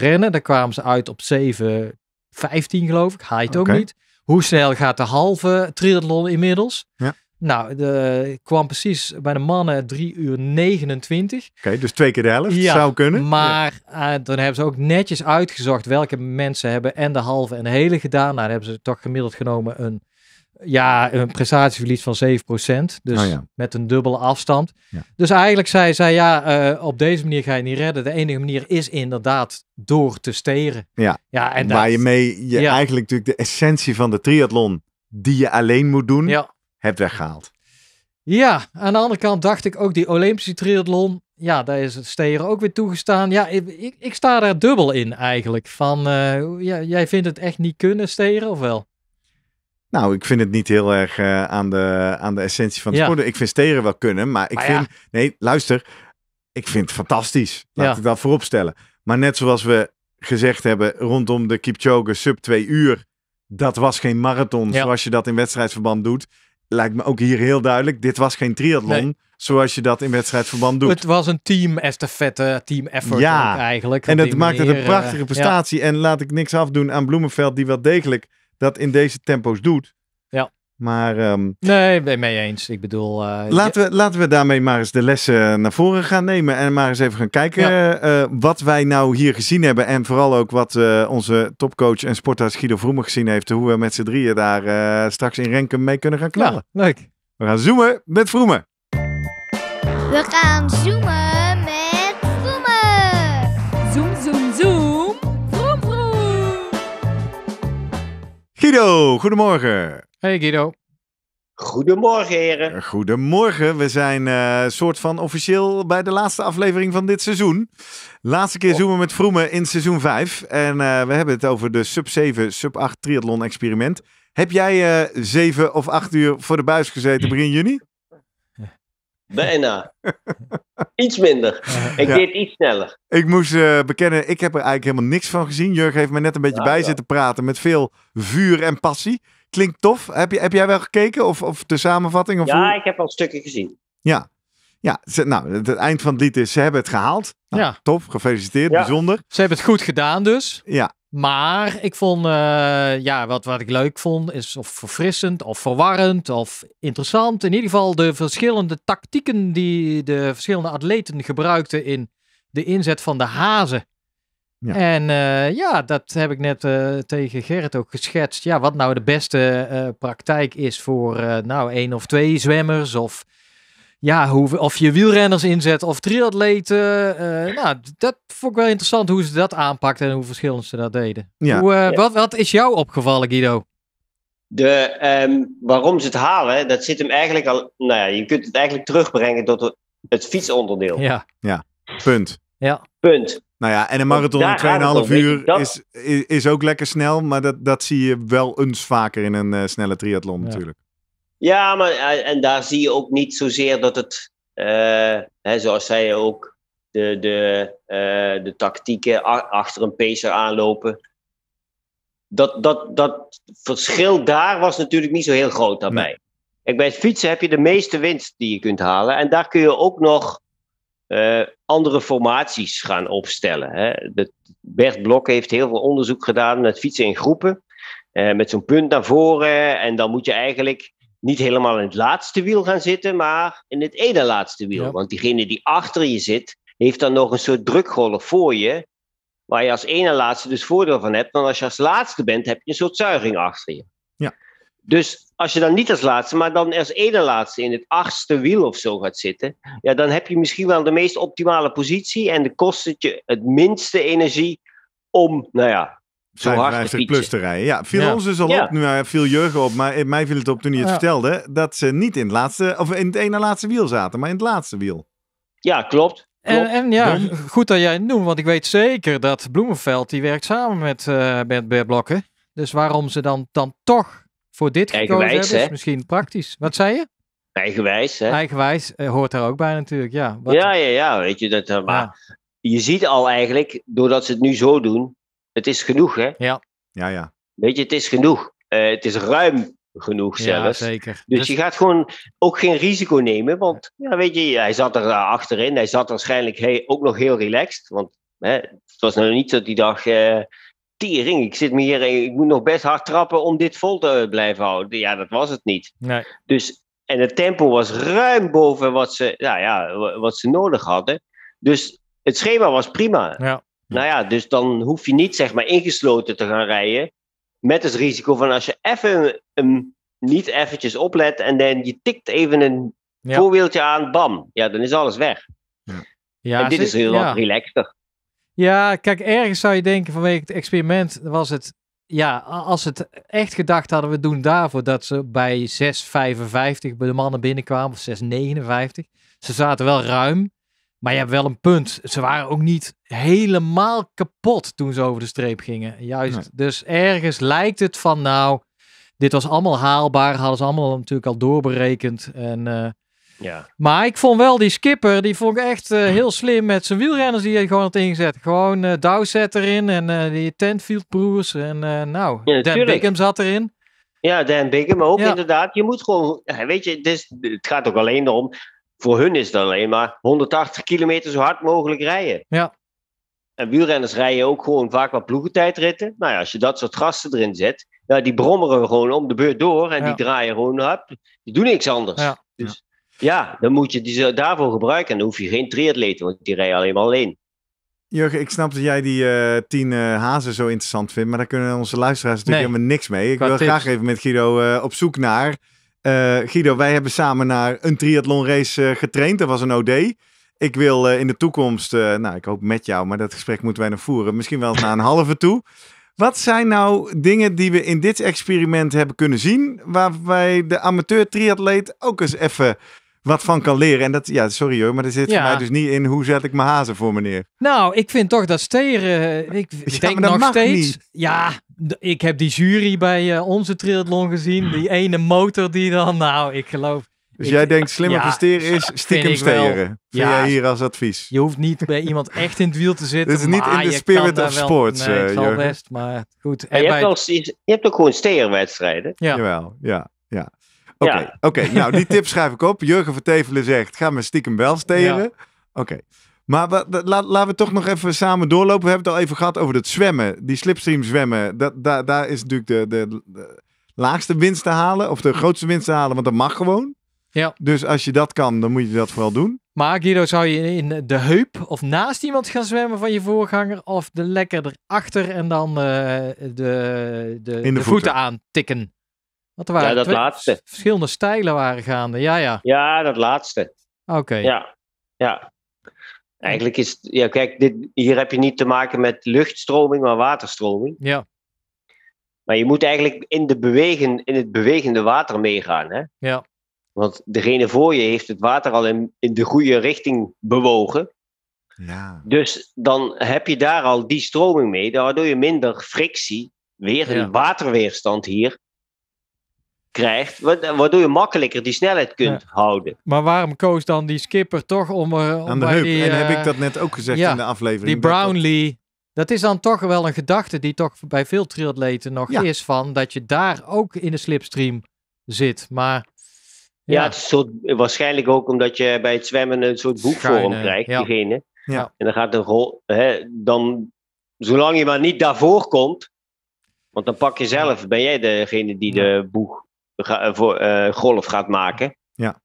S1: rennen. Daar kwamen ze uit op 715 geloof ik. Haait okay. ook niet. Hoe snel gaat de halve triathlon inmiddels? Ja. Nou, de, kwam precies bij de mannen 3 uur 29.
S2: Oké, dus twee keer de helft. Ja, zou kunnen. Maar
S1: ja. Eh, dan hebben ze ook netjes uitgezocht welke mensen hebben en de halve en hele gedaan. Nou, hebben ze toch gemiddeld genomen een, ja, een prestatieverlies van 7%. Dus oh met een dubbele afstand. Dus eigenlijk zei zij, ja, eh, op deze manier ga je niet redden. De enige manier is inderdaad door te steren.
S2: Ja, ja en waar je mee je eigenlijk natuurlijk de essentie van de triathlon die je alleen moet doen, ja hebt weggehaald.
S1: Ja, aan de andere kant dacht ik ook die Olympische triathlon. Ja, daar is het steren ook weer toegestaan. Ja, ik, ik, ik sta daar dubbel in eigenlijk. Van, uh, ja, jij vindt het echt niet kunnen steren of wel? Nou, ik
S2: vind het niet heel erg eh, aan, de, aan de essentie van de ja. Ik vind steren wel kunnen, maar ik vind... Nee, luister. Ik vind het fantastisch. Laat ik dat voorop stellen. Maar net zoals we gezegd hebben rondom de Kipchoge sub 2 uur. Dat was geen marathon zoals je dat in wedstrijdverband doet lijkt me ook hier heel duidelijk, dit was geen triathlon. Zoals je dat in wedstrijdverband doet. Het
S1: was een team estafette, team effort ja. eigenlijk. En dat maakt het een eh, prachtige prestatie.
S2: En laat ik niks afdoen aan Bloemenveld, die wel degelijk dat in deze tempo's doet. Maar, um,
S1: nee, ben mee eens. Ik bedoel. Eh, laten,
S2: we, laten we daarmee maar eens de lessen naar voren gaan nemen. En maar eens even gaan kijken eh, wat wij nou hier gezien hebben. En vooral ook wat eh, onze topcoach en sportarts Guido Vroemer gezien heeft. Hoe we met z'n drieën daar straks in Renken mee kunnen gaan knallen. leuk. We gaan zoomen met Vroemer.
S1: We gaan zoomen met Vroemer. Zoom, zoom, zoom. Vroom, vroom.
S2: Guido, goedemorgen. Hey Guido. Goedemorgen, heren. Eh, goedemorgen. We zijn uh, soort van officieel bij de laatste aflevering van dit seizoen. Laatste keer oh. zoomen met Vroemen in seizoen 5. En eh, we hebben het over de sub 7, sub 8 triathlon experiment. Heb jij uh, 7 of 8 uur voor de buis gezeten begin juni?
S3: Bijna. Iets minder. Ik deed iets sneller.
S2: Ik moest bekennen, ik heb er eigenlijk helemaal niks van gezien. Jurgen heeft me net een beetje nou bij zitten praten met veel vuur en passie. Klinkt tof. Heb, je, heb jij wel gekeken? Of, of de samenvatting? Of ja, ik
S3: heb al stukken gezien.
S2: Ja. Ja, nou, het eind van het lied is, ze hebben het gehaald. Nou, ja. Top, gefeliciteerd, bijzonder. Ze hebben het goed gedaan
S1: dus. Ja. Maar ik vond, eh, ja, wat, wat ik leuk vond, is of verfrissend, of verwarrend, of interessant. In ieder geval de verschillende tactieken die de verschillende atleten gebruikten in de inzet van de hazen. En eh, ja, dat heb ik net eh, tegen Gerrit ook geschetst. Ja, wat nou de beste eh, praktijk is voor nou één of twee zwemmers of ja, of je wielrenners inzet of triatleten. nou, dat vond ik wel interessant hoe ze dat aanpakten en hoe verschillend ze dat deden. Ja. Hoe, Wat, wat, is jou opgevallen, Guido?
S3: De, ehm, waarom ze het halen, dat zit hem eigenlijk al. Nou ja, je kunt het eigenlijk terugbrengen tot het fietsonderdeel. Ja,
S2: ja. punt. Ja.
S3: Punt. Nou ja, en een marathon om 2,5 uur is,
S2: is, ook lekker snel, maar dat, dat zie je wel eens vaker in een eh, snelle triathlon natuurlijk.
S3: Ja, maar eh, en daar zie je ook niet zozeer dat het, uh, hè, zoals zij ook, de, de, de tactieken achter een pacer aanlopen. Dat, dat, dat verschil daar was natuurlijk niet zo heel groot daarbij. Nee. bij het fietsen heb je de meeste winst die je kunt halen. En daar kun je ook nog eh, andere formaties gaan opstellen. Hè. De, Bert Blok heeft heel veel onderzoek gedaan met fietsen in groepen. Eh, met zo'n punt naar voren. En dan moet je eigenlijk niet helemaal in het laatste wiel gaan zitten, maar in het ene laatste wiel. Want diegene die achter je zit, heeft dan nog een soort drukgolf voor je. Waar je als ene laatste dus voordeel van hebt. Dan als je als laatste bent, heb je een soort zuiging achter je. Ja. Dus als je dan niet als laatste, maar dan als ene laatste in het achtste wiel of zo gaat zitten, ja, dan heb je misschien wel de meest optimale positie en de kost het je het minste energie om, nou ja, zo hard te plus
S2: te rijden. Ja, viel ja. ons dus al op, nu viel Jurgen op, maar eh, mij viel het op toen hij het vertelde, dat ze niet in het laatste, of in het ene laatste wiel zaten, maar in het laatste wiel.
S3: Ja, klopt. En,
S1: en, ja, goed dat jij het noemt, want ik weet zeker dat Bloemenveld, die werkt samen met, eh, Bert met Blokken. Dus waarom ze dan, dan toch voor dit gekozen Eigenwijs, hebben, is misschien praktisch. Wat zei je?
S3: Eigenwijs, hè?
S1: Eigenwijs eh, hoort daar ook bij natuurlijk, ja.
S3: Wat... Ja, ja, ja, weet je, dat, eh, maar je ziet al eigenlijk, doordat ze het nu zo doen, het is genoeg, hè? Ja. Ja, ja. Weet je, het is genoeg. Eh, het is ruim genoeg zelfs. Ja, zeker. Dus, dus, je gaat gewoon ook geen risico nemen, want ja, weet je, hij zat er achterin, hij zat waarschijnlijk ook nog heel relaxed, want hè, het was nou niet dat die dag tering, ik zit me hier, eh, ik moet nog best hard trappen om dit vol te blijven houden. Ja, dat was het niet. Nee. Dus, en het tempo was ruim boven wat ze, nou ja, wat ze nodig hadden. Dus het schema was prima. Ja. Nou ja, dus dan hoef je niet zeg maar ingesloten te gaan rijden. Met het risico van als je even um, niet eventjes oplet en dan je tikt even een ja. aan, bam. Ja, dan is alles weg. Ja. en dit is heel wat relaxter.
S1: Ja, kijk, ergens zou je denken vanwege het experiment was het... Ja, als het echt gedacht hadden we doen daarvoor dat ze bij 6,55 bij de mannen binnenkwamen, of 6,59. Ze zaten wel ruim, maar je hebt wel een punt. Ze waren ook niet helemaal kapot toen ze over de streep gingen. Juist, dus ergens lijkt het van nou, dit was allemaal haalbaar, hadden ze allemaal natuurlijk al doorberekend. En eh, ja. Maar ik vond wel die skipper, die vond ik echt eh, heel slim met zijn wielrenners die hij gewoon had ingezet. Gewoon uh, eh, zet erin en eh, die Tentfield en nou, ja, Dan Bickham zat erin.
S3: Ja, Dan Bickham ook inderdaad. Je moet gewoon, weet je, het gaat ook alleen om, voor hun is het alleen maar 180 kilometer zo hard mogelijk rijden. Ja. En wielrenners rijden ook gewoon vaak wat ploegentijdritten. Nou ja, als je dat soort gasten erin zet, ja, die brommeren gewoon om de beurt door en die draaien gewoon hard. Die doen niks anders. Ja. Dus ja, dan moet je die daarvoor gebruiken en dan hoef je geen triatleet, want die rijden alleen maar alleen.
S2: Jurgen, ik snap dat jij die eh, tien eh, hazen zo interessant vindt, maar daar kunnen onze luisteraars natuurlijk helemaal niks mee. Ik wil graag even met Guido eh, op zoek naar. Guido, wij hebben samen naar een triathlonrace getraind. Dat was een OD. Ik wil in de toekomst, nou ik hoop met jou, maar dat gesprek moeten wij nog voeren. Misschien wel naar een halve toe. Wat zijn nou dingen die we in dit experiment hebben kunnen zien, waar wij de amateur triatleet ook eens even wat van kan leren. En dat, ja, sorry hoor, maar dat zit ja. voor mij dus niet in hoe zet ik mijn hazen voor meneer.
S1: Nou, ik vind toch dat steren, eh, ik denk nog steeds, ja, ik heb die jury bij eh, onze triathlon gezien, die ene motor die dan, nou, ik geloof. Dus jij denkt slimmer ja, presteren is stiekem steren. Vind hier
S3: als advies? Je hoeft niet bij iemand
S1: echt in het wiel te zitten. Dit is niet in de spirit of sports. Wel, nee, uh, zal best,
S3: maar goed. je, hebt je, hebt ook gewoon steerwedstrijden. Ja. Jawel, ja,
S2: ja. Oké, ja. oké. nou die tip schrijf ik op. Jurgen van Tevelen zegt, ga maar stiekem wel steren. Oké. Maar laten we toch nog even samen doorlopen. We hebben het al even gehad over dat zwemmen. Die slipstream zwemmen. Dat, daar, daar is natuurlijk de, de, de, laagste winst te halen. Of de grootste winst te halen. Want dat mag gewoon. Ja. Dus als je dat kan, dan moet je dat vooral doen.
S1: Maar Guido, zou je in de heup of naast iemand gaan zwemmen van je voorganger? Of de lekker erachter en dan uh, de, de, de, voeten aantikken? Want waren ja, dat laatste. verschillende stijlen waren gaande. Ja, ja.
S3: Ja, dat laatste.
S1: Oké. Ja,
S3: ja. Eigenlijk is ja, kijk, dit, hier heb je niet te maken met luchtstroming, maar waterstroming. Ja. Maar je moet eigenlijk in, de bewegen, in het bewegende water meegaan. Hè? Ja. Want degene voor je heeft het water al in, in de goede richting bewogen. Ja. Dus dan heb je daar al die stroming mee, daardoor je minder frictie, weer een waterweerstand hier krijgt, waardoor je makkelijker die snelheid kunt houden.
S1: Maar waarom koos dan die skipper toch om, eh, om aan de heup? en heb eh, ik dat net ook gezegd in de aflevering. Die Brownlee, dat, is dan toch wel een gedachte die toch bij veel triatleten nog is van dat je daar ook in de slipstream zit, maar
S3: ja, het is soort, waarschijnlijk ook omdat je bij het zwemmen een soort boekvorm krijgt, diegene. Ja. En dan gaat de rol, hè, dan, zolang je maar niet daarvoor komt, want dan pak je zelf, ben jij degene die de boeg eh, voor, eh, golf gaat maken.
S1: Ja.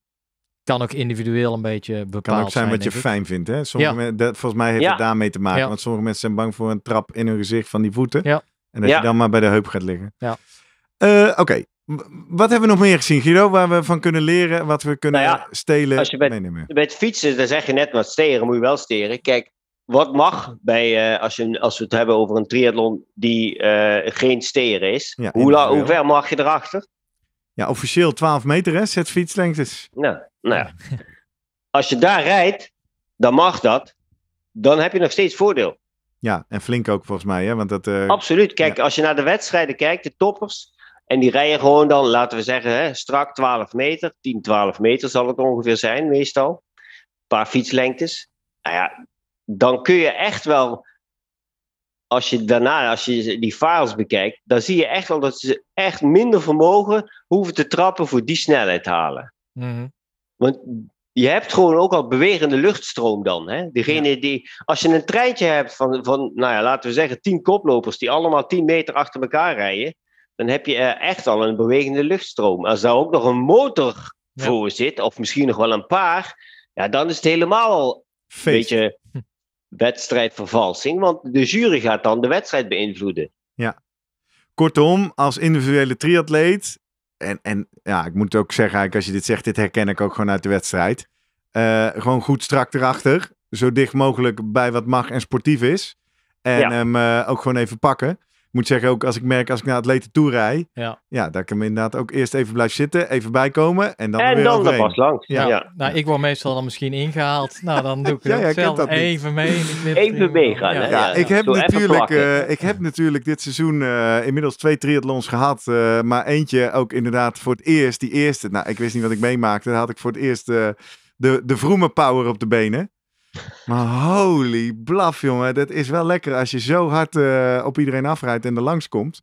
S1: Kan ook individueel een beetje bepaald Kan ook zijn, wat je fijn vindt. Hè? Sommige
S2: dat, volgens mij heeft ja. het daarmee te maken. Want sommige mensen zijn bang voor een trap in hun gezicht van die voeten. En dat je dan maar bij de heup gaat liggen. Ja. Eh, oké. Wat hebben we nog meer gezien, Guido? Waar we van kunnen leren, wat we kunnen nou stelen, als je meenemen.
S3: Met fietsen, daar zeg je net wat steren, moet je wel steren. Kijk, wat mag bij, als, je, als we het hebben over een triathlon die geen steren is, hoe, hoe ver mag je erachter?
S2: ja, officieel 12 meter hè, zet fietslengtes.
S3: Nou, nou ja. Als je daar rijdt, dan mag dat. Dan heb je nog steeds voordeel.
S2: Ja, en flink ook volgens mij. Hè? Want dat, eh,
S3: Absoluut. Kijk, als je naar de wedstrijden kijkt, de toppers. En die rijden gewoon dan, laten we zeggen, hè, strak 12 meter. 10, 12 meter zal het ongeveer zijn, meestal. Een paar fietslengtes. Nou ja, dan kun je echt wel als je daarna, als je die files bekijkt, dan zie je echt wel dat ze echt minder vermogen hoeven te trappen voor die snelheid halen. Mhm. Want je hebt gewoon ook al bewegende luchtstroom dan. Hè? Degene die, als je een treintje hebt van, van, nou ja, laten we zeggen, tien koplopers die allemaal tien meter achter elkaar rijden, dan heb je echt al een bewegende luchtstroom. Als daar ook nog een motor voor zit, of misschien nog wel een paar, ja, dan is het helemaal een beetje hm wedstrijdvervalsing, want de jury gaat dan de wedstrijd beïnvloeden.
S2: Ja. Kortom, als individuele triatleet, en, en ja, ik moet ook zeggen, eigenlijk als je dit zegt, dit herken ik ook gewoon uit de wedstrijd. Eh, gewoon goed strak erachter, zo dicht mogelijk bij wat mag en sportief is. En hem eh, ook gewoon even pakken moet zeggen ook, als ik merk, als ik naar atleten toe rij, ja. ja, dat ik hem inderdaad ook eerst even blijf zitten, even bijkomen en dan en weer dan pas langs. Ja.
S1: Nou, ik word meestal dan misschien ingehaald. Nou, dan doe ik ja, het zelf even
S3: mee. Even meegaan. Ja. ik heb, natuurlijk, eh,
S1: ik heb
S2: natuurlijk dit seizoen eh, inmiddels twee triathlons gehad, eh, maar eentje ook inderdaad voor het eerst, die eerste, nou, ik wist niet wat ik meemaakte, daar had ik voor het eerst de, de vroeme power op de benen. Maar holy blaf, jongen. Dat is wel lekker als je zo hard eh, op iedereen afrijdt en er langs komt.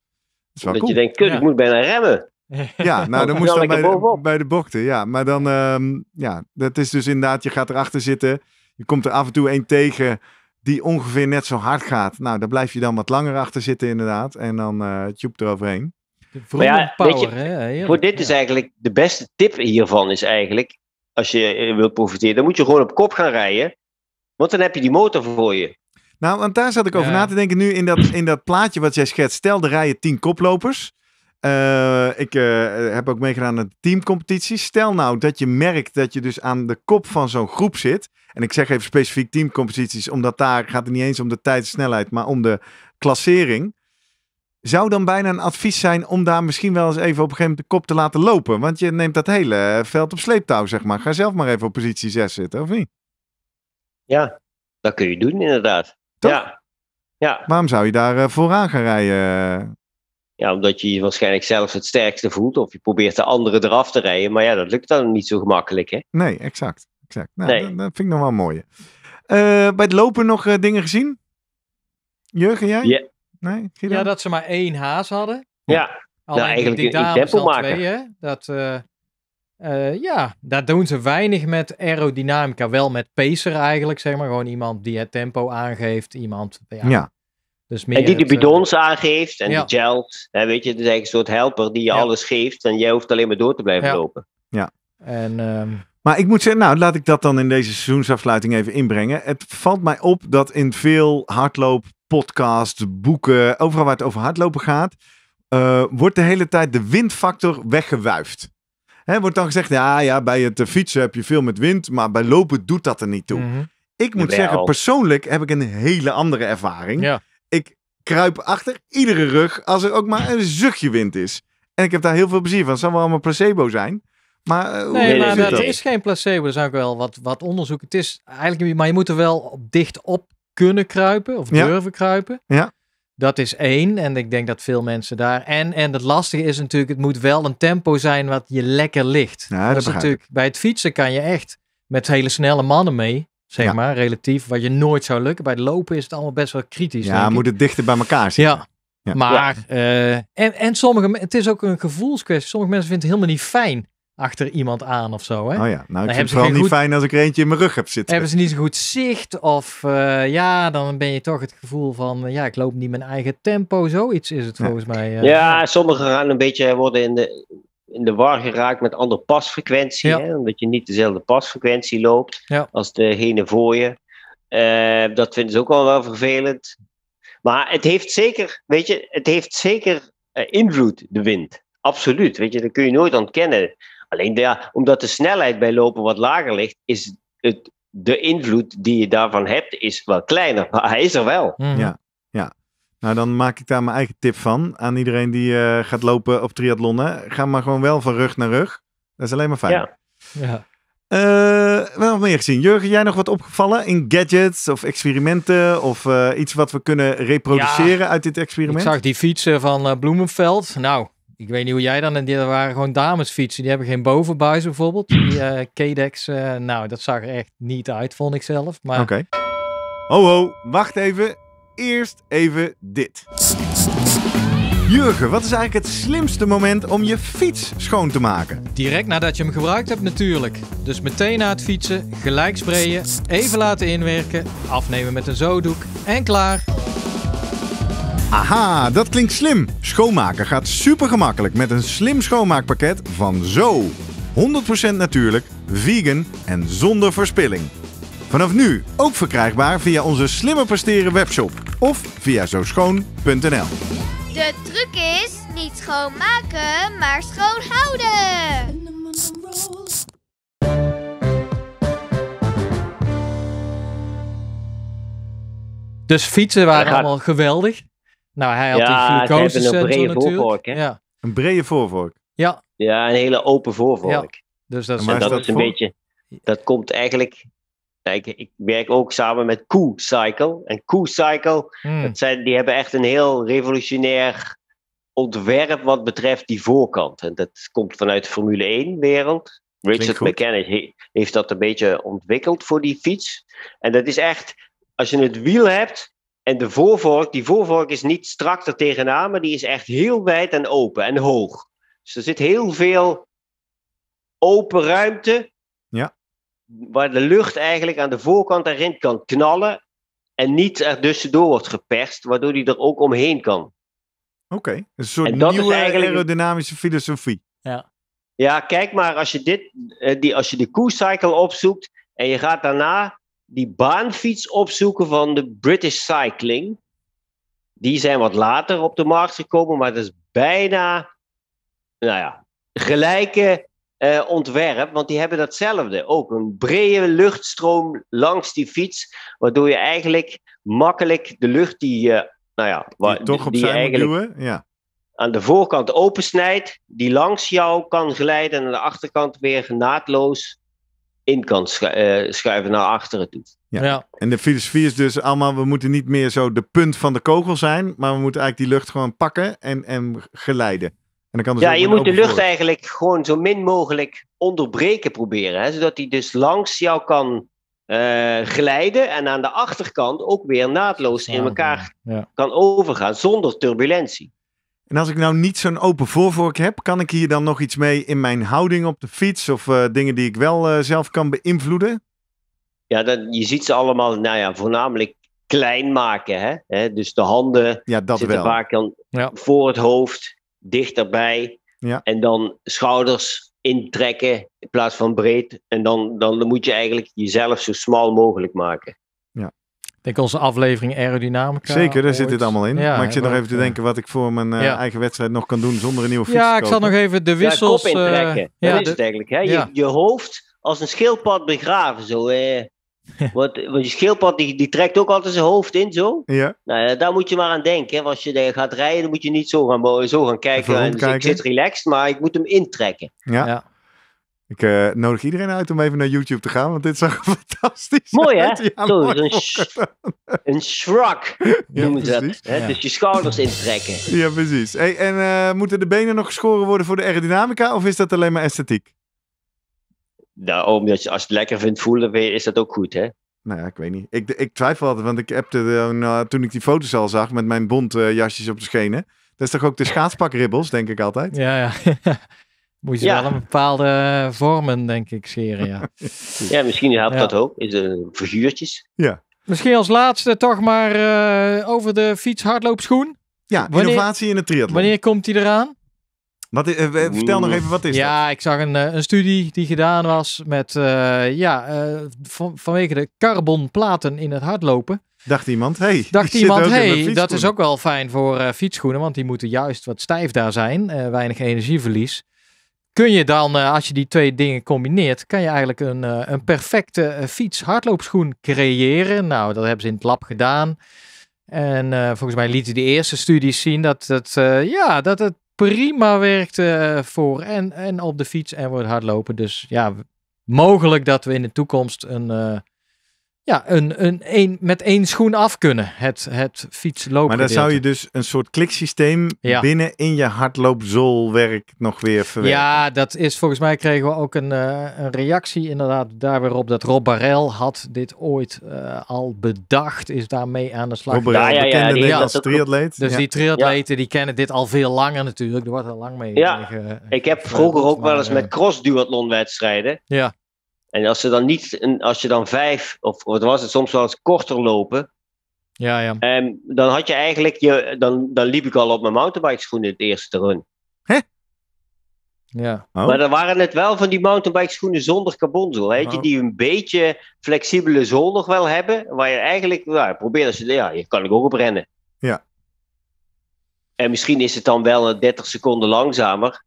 S2: Dat,
S3: dat cool. je denkt, ja. ik moet bijna remmen. Ja, nou, dan moest dan bij de,
S2: bij de bochten. Ja, maar dan, ehm, ja, dat is dus inderdaad, je gaat erachter zitten. Je komt er af en toe één tegen die ongeveer net zo hard gaat. Nou, daar blijf je dan wat langer achter zitten inderdaad. En dan uh, eh, er eroverheen.
S3: Maar ja, power, hè? voor dit is eigenlijk, de beste tip hiervan is eigenlijk, als je eh, wilt profiteren, dan moet je gewoon op kop gaan rijden. Want dan heb je die motor voor je.
S2: Nou, want daar zat ik over na te denken nu in dat, in dat plaatje wat jij schetst. Stel, er rijden tien koplopers. Eh, ik eh, heb ook meegedaan aan de teamcompetitie. Stel nou dat je merkt dat je dus aan de kop van zo'n groep zit. En ik zeg even specifiek teamcompetities, omdat daar gaat het niet eens om de tijdsnelheid, maar om de klassering. Zou dan bijna een advies zijn om daar misschien wel eens even op een gegeven moment de kop te laten lopen? Want je neemt dat hele veld op sleeptouw, zeg maar. Ga zelf maar even op positie 6 zitten, of niet?
S3: Ja, dat kun je doen inderdaad. Toch? Ja. ja. Waarom
S2: zou je daar eh, vooraan gaan
S3: rijden? Ja, omdat je je waarschijnlijk zelf het sterkste voelt of je probeert de anderen eraf te rijden. Maar ja, dat lukt dan niet zo gemakkelijk hè?
S2: Nee, exact. exact. Nou, Dat, vind ik nog wel mooi. Eh, bij het lopen nog eh, dingen gezien? Jurgen, jij? Ja.
S3: Nee,
S1: ja, dat ze maar één haas hadden. Ja. Alleen nou, eigenlijk die, die twee, hè? Dat, eh, ja, daar doen ze weinig met aerodynamica. Wel met pacer eigenlijk, zeg maar. Gewoon iemand die het tempo aangeeft. Iemand, ja. Dus meer en die de eh, bidons
S3: aangeeft en ja. die gelt. Hè, weet je, het is eigenlijk een soort helper die je alles geeft. En jij hoeft alleen maar door te blijven lopen.
S2: Ja. En... Ehm, maar ik moet zeggen, nou laat ik dat dan in deze seizoensafsluiting even inbrengen. Het valt mij op dat in veel hardloop, podcasts, boeken, overal waar het over hardlopen gaat, eh, wordt de hele tijd de windfactor weggewuifd hè, wordt dan gezegd, ja, ja, bij het eh, fietsen heb je veel met wind, maar bij lopen doet dat er niet toe. Mhm. Ik moet zeggen, persoonlijk heb ik een hele andere ervaring. Ja. Ik kruip achter iedere rug als er ook maar een zuchtje wind is. En ik heb daar heel veel plezier van. Het zal wel allemaal placebo zijn. Maar, eh, nee, maar dat? is
S1: geen placebo. Er is ook wel wat, wat onderzoek. Het is eigenlijk, maar je moet er wel dicht op kunnen kruipen of durven kruipen. Ja. Dat is één. En ik denk dat veel mensen daar. En, en het lastige is natuurlijk, het moet wel een tempo zijn wat je lekker ligt. Ja, dat, is natuurlijk, bij het fietsen kan je echt met hele snelle mannen mee. Zeg maar, relatief, wat je nooit zou lukken. Bij het lopen is het allemaal best wel kritisch. Ja, moet het dichter bij
S2: elkaar zitten.
S1: Ja, Maar, eh, en, en sommige, het is ook een gevoelskwestie. Sommige mensen vinden het helemaal niet fijn achter iemand aan of zo. Hè? Oh ja, nou ik vind het vooral niet
S2: fijn als ik er eentje in mijn rug heb zitten. Hebben ze niet zo
S1: goed zicht of eh, ja, dan ben je toch het gevoel van eh, ja, ik loop niet mijn eigen tempo. Zoiets is het volgens mij. Eh.
S3: ja, sommigen gaan een beetje worden in de, in de war geraakt met andere pasfrequentie. Hè? Omdat je niet dezelfde pasfrequentie loopt als degene voor je. dat vinden ze ook al wel vervelend. Maar het heeft zeker, weet je, het heeft zeker invloed, de wind. Absoluut, weet je, dat kun je nooit ontkennen. Alleen ja, omdat de snelheid bij lopen wat lager ligt, is het, de invloed die je daarvan hebt is wel kleiner. Maar hij is er wel.
S2: Hmm. Ja, ja. Nou, dan maak ik daar mijn eigen tip van aan iedereen die eh, gaat lopen op triathlonnen. Ga maar gewoon wel van rug naar rug. Dat is alleen maar fijn. Ja. ja. Uh, we meer gezien. Jurgen, jij nog wat opgevallen in gadgets of experimenten of eh, iets wat we kunnen reproduceren uit dit experiment? Ik zag
S1: die fietsen van Bloemenveld. Nou, ik weet niet hoe jij dan, en die waren gewoon damesfietsen. Die hebben geen bovenbuis bijvoorbeeld. Die uh, eh, Kedex, eh, nou, dat zag er echt niet uit, vond ik zelf. Maar...
S2: Oké. Ho, ho, wacht even. Eerst even dit. Jurgen, wat is eigenlijk het slimste moment om je fiets schoon te maken?
S1: Direct nadat je hem gebruikt hebt natuurlijk. Dus meteen na het fietsen, gelijk sprayen, even laten inwerken, afnemen met een zodoek en klaar.
S2: Aha, dat klinkt slim. Schoonmaken gaat super gemakkelijk met een slim schoonmaakpakket van Zo. 100% natuurlijk, vegan en zonder verspilling. Vanaf nu ook verkrijgbaar via onze slimme Presteren webshop of via zo schoon.nl.
S1: De truc is niet schoonmaken, maar schoonhouden. Dus fietsen waren allemaal geweldig. Nou, hij had ja, die glucose een brede natuurlijk. hè? Ja. Een brede voorvork? Ja.
S3: Ja, een hele open voorvork. Dus dat is, dat dat is een beetje... Dat komt eigenlijk... kijk, ik, werk ook samen met Koo cycle En Koo cycle hmm. zijn, die hebben echt een heel revolutionair ontwerp wat betreft die voorkant. En dat komt vanuit de Formule 1-wereld. Richard McKenna heeft dat een beetje ontwikkeld voor die fiets. En dat is echt, als je het wiel hebt, en de voorvork, die voorvork is niet strak er tegenaan, maar die is echt heel wijd en open en hoog. Dus er zit heel veel open ruimte. Ja. Waar de lucht eigenlijk aan de voorkant erin kan knallen. En niet er tussendoor wordt geperst, waardoor die er ook omheen kan.
S2: Oké, een soort nieuwe aerodynamische filosofie. Ja.
S3: ja, kijk maar, als je, dit, eh, die, als je de Q-cycle opzoekt en je gaat daarna die baanfiets opzoeken van de British Cycling. Die zijn wat later op de markt gekomen, maar dat is bijna nou ja, gelijke eh, ontwerp, want die hebben datzelfde. Ook een brede luchtstroom langs die fiets, waardoor je eigenlijk makkelijk de lucht die, je eh, nou ja, die toch die eigenlijk duwen, ja. aan de voorkant opensnijdt, die langs jou kan glijden en aan de achterkant weer naadloos in kan eh, schuiven naar achteren toe.
S2: Ja. En de filosofie is dus allemaal, we moeten niet meer zo de punt van de kogel zijn, maar we moeten eigenlijk die lucht gewoon pakken en, en geleiden. En dan kan dus ja, je moet de lucht
S3: eigenlijk gewoon zo min mogelijk onderbreken proberen, hè, zodat die dus langs jou kan uh, glijden en aan de achterkant ook weer naadloos in elkaar kan overgaan zonder turbulentie.
S2: En als ik nou niet zo'n open voorvork heb, kan ik hier dan nog iets mee in mijn houding op de fiets of eh, dingen die ik wel eh, zelf kan beïnvloeden?
S3: Ja, dan, je ziet ze allemaal, nou ja, voornamelijk klein maken. Hè? hè? Dus de handen ja, dat zitten vaak voor het hoofd, dichterbij. Ja. En dan schouders intrekken in plaats van breed. En dan, dan moet je eigenlijk jezelf zo smal mogelijk maken
S1: ik onze aflevering aerodynamica. Zeker, daar zit dit allemaal in. maar ik zit nog even te denken
S2: wat ik voor mijn eh, eigen wedstrijd nog kan doen zonder een nieuwe fiets Ja, ik zal nog
S3: even de wissels... Eh, ja, dat is het eigenlijk. Hè? Je, je, hoofd als een schildpad begraven. Zo, eh. want, je schildpad die, die trekt ook altijd zijn hoofd in zo. Ja. Nou, daar moet je maar aan denken. Als je gaat rijden, dan moet je niet zo gaan, zo gaan kijken. ik zit relaxed, maar ik moet hem intrekken. ja.
S2: Ik eh, nodig iedereen uit om even naar YouTube te gaan, want dit zag
S3: fantastisch mooi, uit. Hè? mooi, hè? een, sh shrug noemen ze dat. Hè? Dus je schouders intrekken.
S2: Ja, precies. en eh, moeten de benen nog geschoren worden voor de aerodynamica, of is dat alleen maar esthetiek?
S3: Nou, omdat je als je het lekker vindt voelen, is dat ook goed, hè? Nou
S2: ja, ik weet niet. Ik, ik twijfel altijd, want ik heb nou, toen ik die foto's al zag met mijn bont eh, jasjes op de schenen. Dat is toch ook de
S1: schaatspakribbels, denk ik altijd? Ja, ja. Moet je wel een bepaalde vormen, denk ik, scheren, ja.
S3: ja, misschien helpt dat ook. Is de verzuurtjes
S2: Ja.
S1: Misschien als laatste toch maar eh, over de fiets hardloopschoen. Ja, innovatie
S2: in het triathlon. Wanneer komt die eraan? Wat eh, eh, vertel nog even,
S1: wat is ja, ik zag een, een studie die gedaan was met, ja, van, vanwege de platen in het hardlopen. Dacht iemand, hey, Dacht iemand, hey, dat is ook wel fijn voor fietsschoenen, want die moeten juist wat stijf daar zijn. weinig energieverlies kun je dan, eh, als je die twee dingen combineert, kan je eigenlijk een, eh, een perfecte eh, fiets hardloopschoen creëren. Nou, dat hebben ze in het lab gedaan. En volgens mij lieten de eerste studies zien dat het, ja, dat het prima werkte voor en, en op de fiets en voor het hardlopen. Dus ja, mogelijk dat we in de toekomst een ja, een, een, met één schoen af kunnen. Het, het fietslopen. Maar dan zou je dus een soort kliksysteem ja. binnen
S2: in je werk nog weer verwerken.
S1: Ja, dat is volgens mij kregen we ook een, eh, een reactie inderdaad daar weer op. Dat Rob Barrel had dit ooit eh, al bedacht, is daarmee aan de slag. Rob Barrel, ja, ja, bekende ja, ja, als triatleet. Dus die triatleten die kennen dit al veel langer natuurlijk. Er wordt al lang mee. Eh,
S3: ik heb vroeger ook wel eens met cross-duathlon wedstrijden. Ja. En als, ze dan niet, als je dan vijf, of wat was het, soms wel eens korter lopen. Ja, ja. En ehm, dan had je eigenlijk, je, dan, dan liep ik al op mijn mountainbike schoenen het eerste run. Hè? Ja. Oh. Maar dan waren het wel van die mountainbike schoenen zonder carbonzool. Weet je, oh. die een beetje flexibele zool nog wel hebben. Waar je eigenlijk, nou, probeer als je, ja, je kan ik ook op rennen. Ja. En misschien is het dan wel 30 seconden langzamer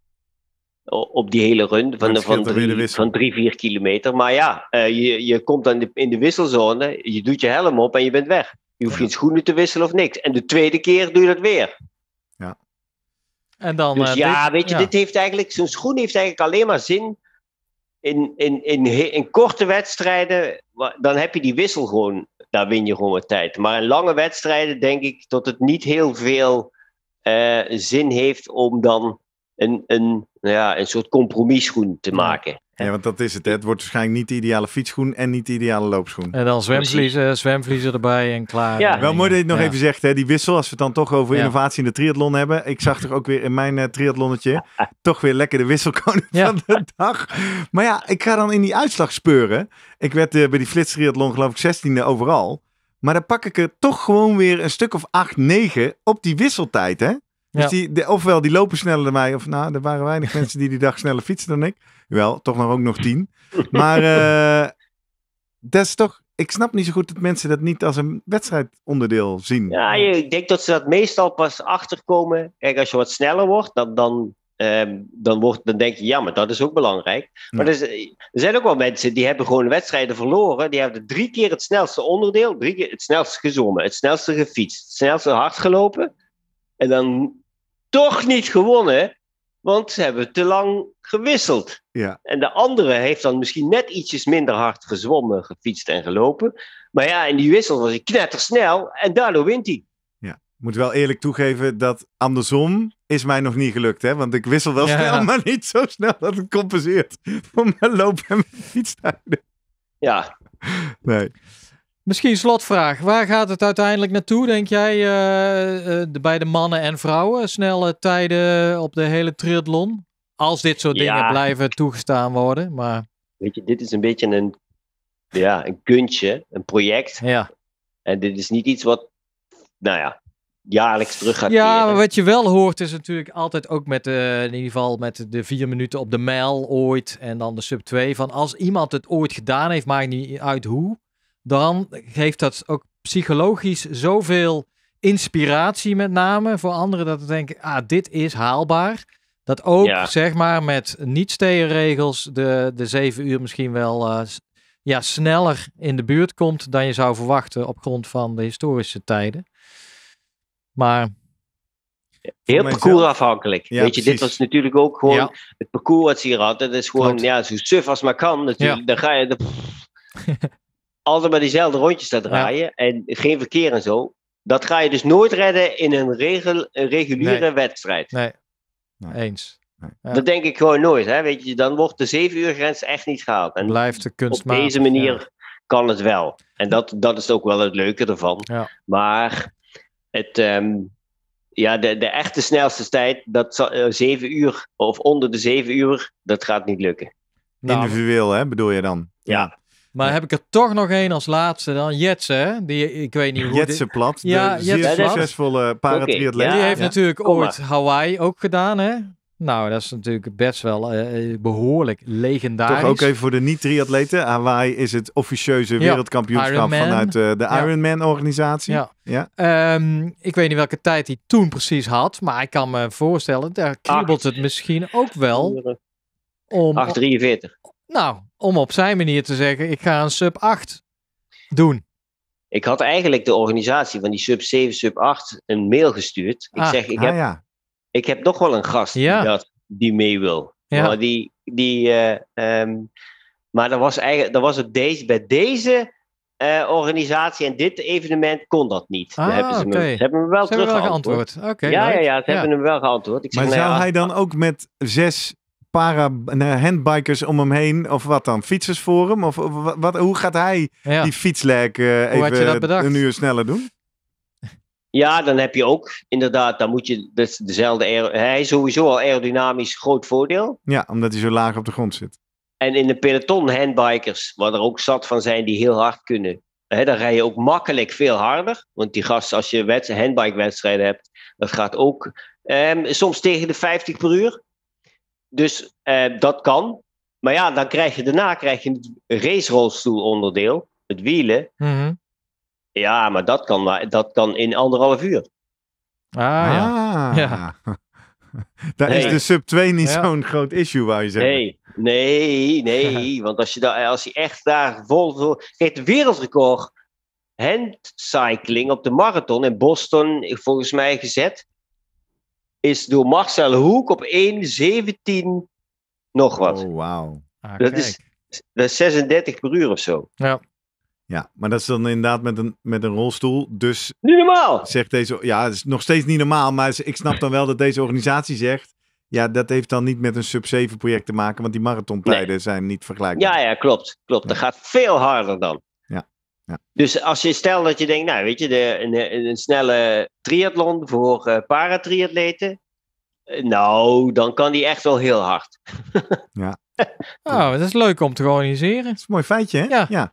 S3: op die hele run van, de, van, drie, van drie, vier kilometer. Maar ja, eh, je, je komt dan in de wisselzone, je doet je helm op en je bent weg. Je hoeft ja. geen schoenen te wisselen of niks. En de tweede keer doe je dat weer. Ja.
S1: En dan, dus eh, ja, weet je, dit
S3: heeft eigenlijk, zo'n schoen heeft eigenlijk alleen maar zin in, in, in, in, korte wedstrijden. Dan heb je die wissel gewoon, daar win je gewoon wat tijd. Maar in lange wedstrijden denk ik dat het niet heel veel eh, zin heeft om dan een, een, nou ja, een soort compromisschoen te maken.
S2: Ja, want dat is het. Het wordt waarschijnlijk niet de ideale fietsschoen en niet de ideale loopschoen. En
S1: dan zwemvliezen, zwemvliezen erbij en klaar. Ja. Wel mooi dat je het nog even zegt, hè, die wissel. Als we het dan toch over innovatie in
S2: de triathlon hebben. Ik zag toch ook weer in mijn uh, eh, triathlonnetje toch weer lekker de wisselkoning van de dag. Maar ja, ik ga dan in die uitslag speuren. Ik werd eh, bij die flits triathlon geloof ik 16e overal. Maar dan pak ik er toch gewoon weer een stuk of 8, 9 op die wisseltijd, hè? Dus die, de, ofwel, die lopen sneller dan mij. Of nou, er waren weinig mensen die die dag sneller fietsen dan ik. Wel, toch nog ook nog tien. Maar uh, dat is toch... Ik snap niet zo goed dat mensen dat niet als een wedstrijdonderdeel zien.
S3: Ja, ik denk dat ze dat meestal pas achterkomen. Kijk, als je wat sneller wordt, dan, dan, ehm, dan, wordt, dan denk je... Ja, maar dat is ook belangrijk. Maar er zijn ook wel mensen die hebben gewoon wedstrijden verloren. Die hebben drie keer het snelste onderdeel. Drie keer het snelste gezwommen. Het snelste gefietst. Het snelste hard gelopen. En dan toch niet gewonnen, want ze hebben te lang gewisseld. Ja. En de andere heeft dan misschien net ietsjes minder hard gezwommen, gefietst en gelopen. Maar ja, in die wissel was hij snel en daardoor wint hij.
S2: Ja, ik moet wel eerlijk toegeven dat andersom is mij nog niet gelukt. Hè? Want ik wissel wel snel, maar
S3: niet zo snel dat het compenseert
S2: voor mijn lopen en mijn fietstijden. Ja. Nee.
S1: Misschien slotvraag. Waar gaat het uiteindelijk naartoe, denk jij, eh, eh, bij de mannen en vrouwen? Snelle tijden op de hele triathlon? Als dit soort dingen blijven toegestaan worden. Maar...
S3: Weet je, dit is een beetje een, ja, een kunstje, een project. Ja. En dit is niet iets wat, nou ja, jaarlijks terug gaat Ja, maar wat
S1: je wel hoort is natuurlijk altijd ook met, de, eh, in ieder geval met de vier minuten op de mijl ooit. En dan de sub 2. Van als iemand het ooit gedaan heeft, maakt niet uit hoe dan geeft dat ook psychologisch zoveel inspiratie met name voor anderen dat ze denken, ah, dit is haalbaar. Dat ook, zeg maar, met niet steenregels de, de zeven uur misschien wel eh, ja, sneller in de buurt komt dan je zou verwachten op grond van de historische tijden. Maar...
S3: Heel parcours afhankelijk. Weet je, dit was natuurlijk ook gewoon het parcours wat ze hier hadden. Dat is gewoon, ja, zo suf als maar kan. Natuurlijk, dan ga je... De... altijd maar diezelfde rondjes te draaien en geen verkeer en zo. Dat ga je dus nooit redden in een, regel, reguliere wedstrijd.
S1: Nee, nee. eens. Nee.
S3: Dat denk ik gewoon nooit. Hè? Weet je, dan wordt de zeven uur grens echt niet gehaald. En Blijft de kunst Op deze manier kan het wel. En dat, dat is ook wel het leuke ervan. Maar het, ehm, ja, de, de echte snelste tijd, dat uh, uur of onder de zeven uur, dat gaat niet lukken.
S1: Nou. Individueel, hè, bedoel je dan? Ja, maar heb ik er toch nog één als laatste dan? Jetsen, die ik weet niet hoe... Jetsen Plat, ja, de Jetsen zeer succesvolle paratriatleet. Okay. die heeft natuurlijk ooit maar. Hawaii ook gedaan, hè? Nou, dat is natuurlijk best wel eh, eh, behoorlijk legendarisch. Toch ook even voor
S2: de niet-triatleten. Hawaii is het officieuze
S1: wereldkampioenschap vanuit eh, de Ironman-organisatie. Ja. Ehm, ik weet niet welke tijd hij toen precies had, maar ik kan me voorstellen, daar kriebelt het misschien ook wel om... 8,43. Nou, om op zijn manier te zeggen, ik ga een sub 8 doen.
S3: Ik had eigenlijk de organisatie van die sub 7, sub 8 een mail gestuurd. Ik ah, zeg, ik, ah, heb, ja. ik heb nog wel een gast die, dat, die mee wil. Maar, die, die, eh, ehm, maar dat was, eigenlijk, dat was deze, bij deze eh, organisatie en dit evenement kon dat niet. Ah, hebben ze, me, hebben me wel geantwoord. ja, dat ja, ja, ze hebben hem wel geantwoord. Ik maar nou, zou hij
S2: dan ah. ook met zes para, handbikers om hem heen. Of wat dan? Fietsers voor hem? Of, wat, hoe gaat hij die fietslek eh, even een uur sneller doen?
S3: Ja, dan heb je ook inderdaad, dan moet je dus dezelfde. Hij is sowieso al aerodynamisch groot voordeel.
S2: Ja, omdat hij zo laag op de grond
S3: zit. En in de peloton handbikers, waar er ook zat van zijn die heel hard kunnen. hè, dan rij je ook makkelijk veel harder. Want die gast, als je handbike-wedstrijden hebt, dat gaat ook ehm, soms tegen de 50 per uur. Dus eh, dat kan. Maar ja, dan krijg je daarna krijg je het racerolstoel onderdeel, het wielen. Mhm. Ja, maar dat kan, dat kan in anderhalf uur.
S1: Ah, ah ja.
S2: ja. Daar is de sub 2 niet zo'n groot issue, waar je zegt.
S3: Nee, nee, nee. want als je, daar, als je echt daar vol voor. Kijk, het wereldrecord handcycling op de marathon in Boston, volgens mij gezet is door Marcel Hoek op 1,17 nog wat. Oh, wauw. Ah, dat, is, dat 36 per uur of zo. Ja. Ja,
S2: maar dat is dan inderdaad met een, met een rolstoel. Dus. Niet normaal! Zegt deze, ja, het is nog steeds niet normaal. Maar ik snap dan wel dat deze organisatie zegt. Ja, dat heeft dan niet met een sub-7 project te maken, want die
S3: marathontijden nee. zijn niet vergelijkbaar. Ja, ja, klopt. klopt. Dat gaat veel harder dan. Dus als je stel dat je denkt, nou weet je, de, een, snelle triathlon voor uh, paratriatleten. Eh, nou, dan kan die echt wel heel hard.
S2: ja.
S1: Oh, dat is leuk om te organiseren. Dat is een mooi feitje, hè? Ja.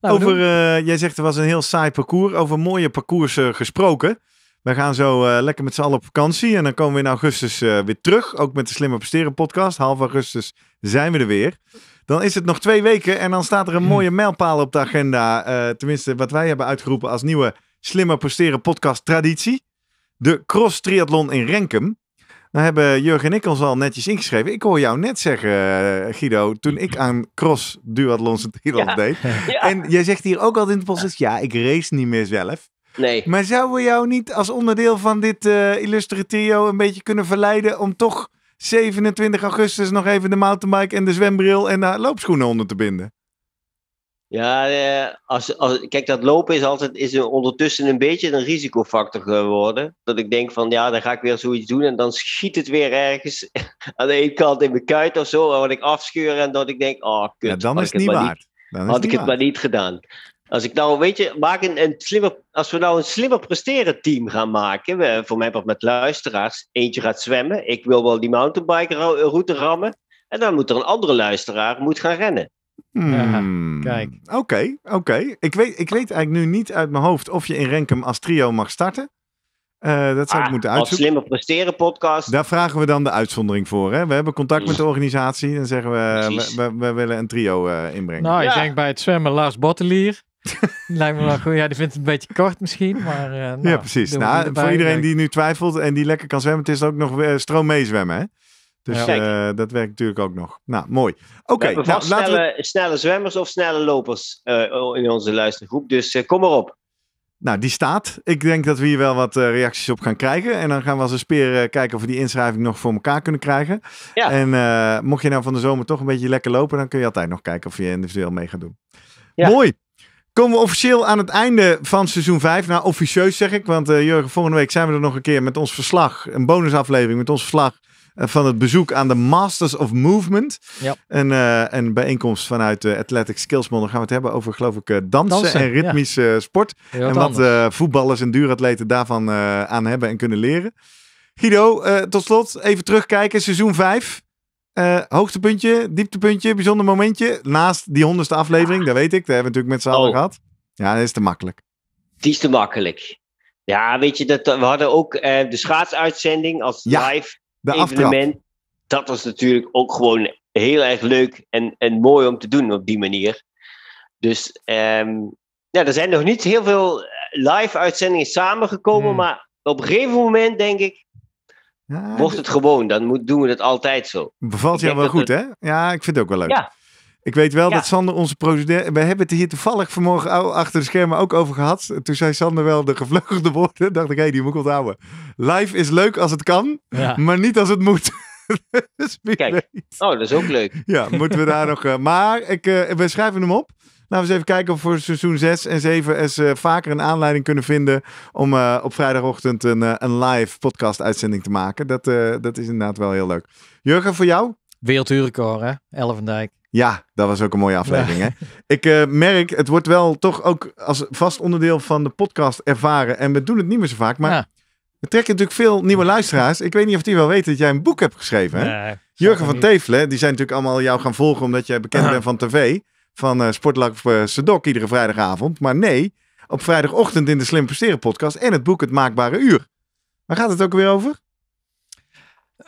S1: Nou, over, eh, jij zegt
S2: er was een heel saai parcours. Over mooie parcoursen gesproken. Wij gaan zo lekker met z'n allen op vakantie. En dan komen we in augustus weer terug. Ook met de Slimmer Presteren podcast. Half augustus zijn we er weer. Dan is het nog twee weken en dan staat er een hmm. mooie mijlpaal op de agenda. Eh, tenminste, wat wij hebben uitgeroepen als nieuwe Slimmer Posteren podcast traditie. De cross triathlon in Renkum. Nou hebben Jurgen en ik ons al netjes ingeschreven. Ik hoor jou net zeggen, eh, Guido, toen ik aan cross duathlons en deed. En jij zegt hier ook al in de podcast, ja, ik race niet meer zelf. Nee. Maar zouden we jou niet als onderdeel van dit uh, eh, illustre trio een beetje kunnen verleiden om toch 27 augustus nog even de mountainbike en de zwembril en de loopschoenen onder te binden.
S3: Ja, eh, als, als, kijk, dat lopen is altijd is ondertussen een beetje een risicofactor geworden. Dat ik denk van ja, dan ga ik weer zoiets doen en dan schiet het weer ergens aan de ene kant in mijn kuit of zo. En wat ik afscheur en dat ik denk, oh kut. Ja, dan is het niet waard. Niet,
S1: dan had ik het maar niet
S3: gedaan. Als ik nou, weet je, maak een, een slimmer, als we nou een slimmer presteren team gaan maken, we, voor mij wat met luisteraars, eentje gaat zwemmen, ik wil wel die mountainbike route rammen, en dan moet er een andere luisteraar moet gaan rennen.
S2: Hmm. kijk. Oké, oké. Ik, weet, ik weet eigenlijk nu niet uit mijn hoofd of je in Renkum als trio mag starten. Eh, dat zou ik ah, moeten uitzoeken. Als slimmer
S1: presteren podcast.
S2: Daar vragen we dan de uitzondering voor. Hè? We hebben contact met de mm. organisatie en zeggen we, we, willen een trio eh, inbrengen. Nou,
S1: ik denk bij het zwemmen Lars Bottelier. Lijkt me wel goed. Ja, die vindt het een beetje kort misschien, maar... Eh, nou, ja, precies. Nou, voor iedereen die nu twijfelt en die lekker
S2: kan zwemmen, het is ook nog eh, stroom meezwemmen, hè? Dus eh, dat werkt natuurlijk ook nog. Nou, mooi.
S3: Oké. Nou, laten snelle, we... snelle zwemmers of snelle lopers in onze luistergroep, dus kom maar op.
S2: Nou, die staat. Ik denk dat we hier wel wat reacties op gaan krijgen. En dan gaan we als een speer kijken of we die inschrijving nog voor elkaar kunnen krijgen. Ja. En mocht je nou van de zomer toch een beetje lekker lopen, dan kun je altijd nog kijken of je individueel mee gaat doen. Mooi. Komen we officieel aan het einde van seizoen 5. Nou, officieus zeg ik, want uh, Jurgen, volgende week zijn we er nog een keer met ons verslag. Een bonusaflevering met ons verslag eh, van het bezoek aan de Masters of Movement. Ja. Een, eh, bijeenkomst vanuit de Athletic Skills Dan Gaan we het hebben over, geloof ik, dansen, en ritmische sport. en wat voetballers en duuratleten daarvan aan hebben en kunnen leren. Guido, tot slot even terugkijken. Seizoen 5. Uh, hoogtepuntje, dieptepuntje, bijzonder momentje. Naast die honderdste aflevering, dat weet ik. Dat hebben we natuurlijk met z'n allen oh. gehad. Ja, dat is te makkelijk.
S3: Die is te makkelijk. Ja, weet je, dat, we hadden ook eh, de schaatsuitzending als ja, live de evenement. Aftrap. Dat was natuurlijk ook gewoon heel erg leuk en, en mooi om te doen op die manier. Dus ehm, ja, er zijn nog niet heel veel eh, live uitzendingen samengekomen. Hmm. Maar op een gegeven moment denk ik, ja, Mocht het gewoon, dan moet, doen we het altijd zo. Bevalt jou wel goed, hè? Ja, ik vind het ook wel
S2: leuk. Ja. Ik weet wel dat Sander, onze producent. We hebben het hier toevallig vanmorgen achter de schermen ook over gehad. Toen zei Sander wel de gevleugelde woorden. Dacht ik, hé, hey, die moet ik onthouden. Live is leuk als het kan, maar niet als het moet. Dus Kijk, oh, dat is ook leuk. Ja, moeten we daar nog. Eh, maar ik, eh, we schrijven hem op we eens even kijken of we voor seizoen 6 en 7 eens eh, vaker een aanleiding kunnen vinden om eh, op vrijdagochtend een, eh, een live podcast uitzending te maken. Dat, dat is inderdaad wel heel leuk. Jurgen, voor jou? Wereldhuurrecord, hè? Elvendijk. Ja, dat was ook een mooie aflevering. Hè? Ik merk, het wordt wel toch ook als vast onderdeel van de podcast ervaren. En we doen het niet meer zo vaak, maar we trekken natuurlijk veel nieuwe luisteraars. Ik weet niet of die wel weten dat jij een boek hebt geschreven. Hè? Jurgen van Tevelen, die zijn natuurlijk allemaal jou gaan volgen omdat jij bekend bent van tv van uh, Sedok iedere vrijdagavond. Maar nee, op vrijdagochtend in de Slim Presteren podcast en het boek Het Maakbare Uur. Waar gaat het ook weer over?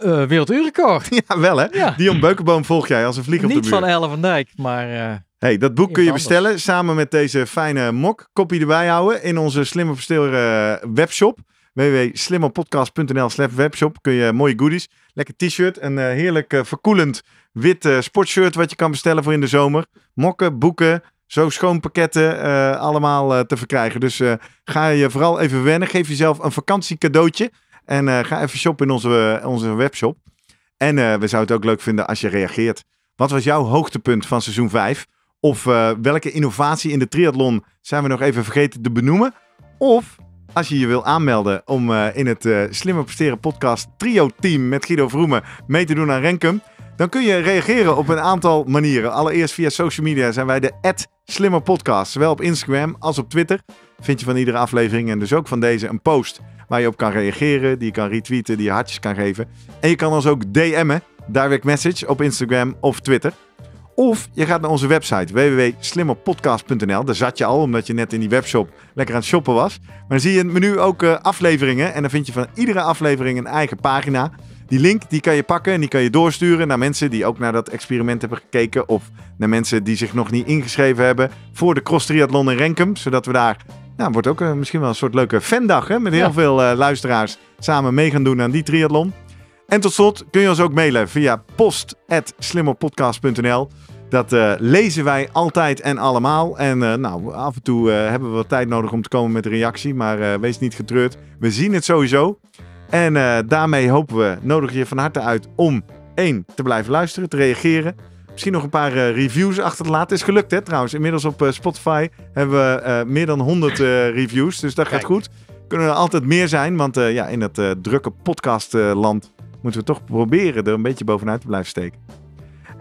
S2: Uh, werelduurrecord. ja, wel hè? Dion Beukenboom volg jij als een vlieg op Niet de muur. Niet van
S1: Ellen van Dijk, maar... Uh,
S2: hey, dat boek kun je bestellen samen met deze fijne mok. Kopie erbij houden in onze Slimme versteren webshop www.slimmerpodcast.nl slash webshop kun je mooie goodies. Lekker t-shirt, een eh, heerlijk eh, verkoelend wit eh, sportshirt wat je kan bestellen voor in de zomer. Mokken, boeken, zo schoon pakketten allemaal te verkrijgen. Dus ga je vooral even wennen. Geef jezelf een vakantiecadeautje. En ga even shoppen in onze, onze webshop. En we zouden het ook leuk vinden als je reageert. Wat was jouw hoogtepunt van seizoen 5? Of welke innovatie in de triathlon zijn we nog even vergeten te benoemen? Of als je je wil aanmelden om eh, in het eh, Slimmer Presteren podcast trio team met Guido Vroemen mee te doen aan Renkum, dan kun je reageren op een aantal manieren. Allereerst via social media zijn wij de @slimmerpodcast. Podcast. Zowel op Instagram als op Twitter vind je van iedere aflevering en dus ook van deze een post waar je op kan reageren, die je kan retweeten, die je hartjes kan geven. En je kan ons ook DM'en, direct message op Instagram of Twitter. Of je gaat naar onze website www.slimmerpodcast.nl. Daar zat je al, omdat je net in die webshop lekker aan het shoppen was. Maar dan zie je in het menu ook eh, afleveringen. En dan vind je van iedere aflevering een eigen pagina. Die link die kan je pakken en die kan je doorsturen naar mensen die ook naar dat experiment hebben gekeken. Of naar mensen die zich nog niet ingeschreven hebben voor de cross triathlon in Renkum. Zodat we daar, nou wordt ook eh, misschien wel een soort leuke fandag hè, met heel veel eh, luisteraars samen mee gaan doen aan die triathlon. En tot slot kun je ons ook mailen via post.slimmerpodcast.nl. Dat eh, lezen wij altijd en allemaal. En eh, nou, af en toe eh, hebben we wat tijd nodig om te komen met een reactie. Maar wees niet getreurd. We zien het sowieso. En daarmee hopen we, nodig je van harte uit om één te blijven luisteren, te reageren. Misschien nog een paar reviews achter te laten. is gelukt hè trouwens. Inmiddels op Spotify hebben we meer dan 100 reviews. Dus dat gaat goed. Kunnen er altijd meer zijn. Want ja, in het drukke podcastland moeten we toch proberen er een beetje bovenuit te blijven steken.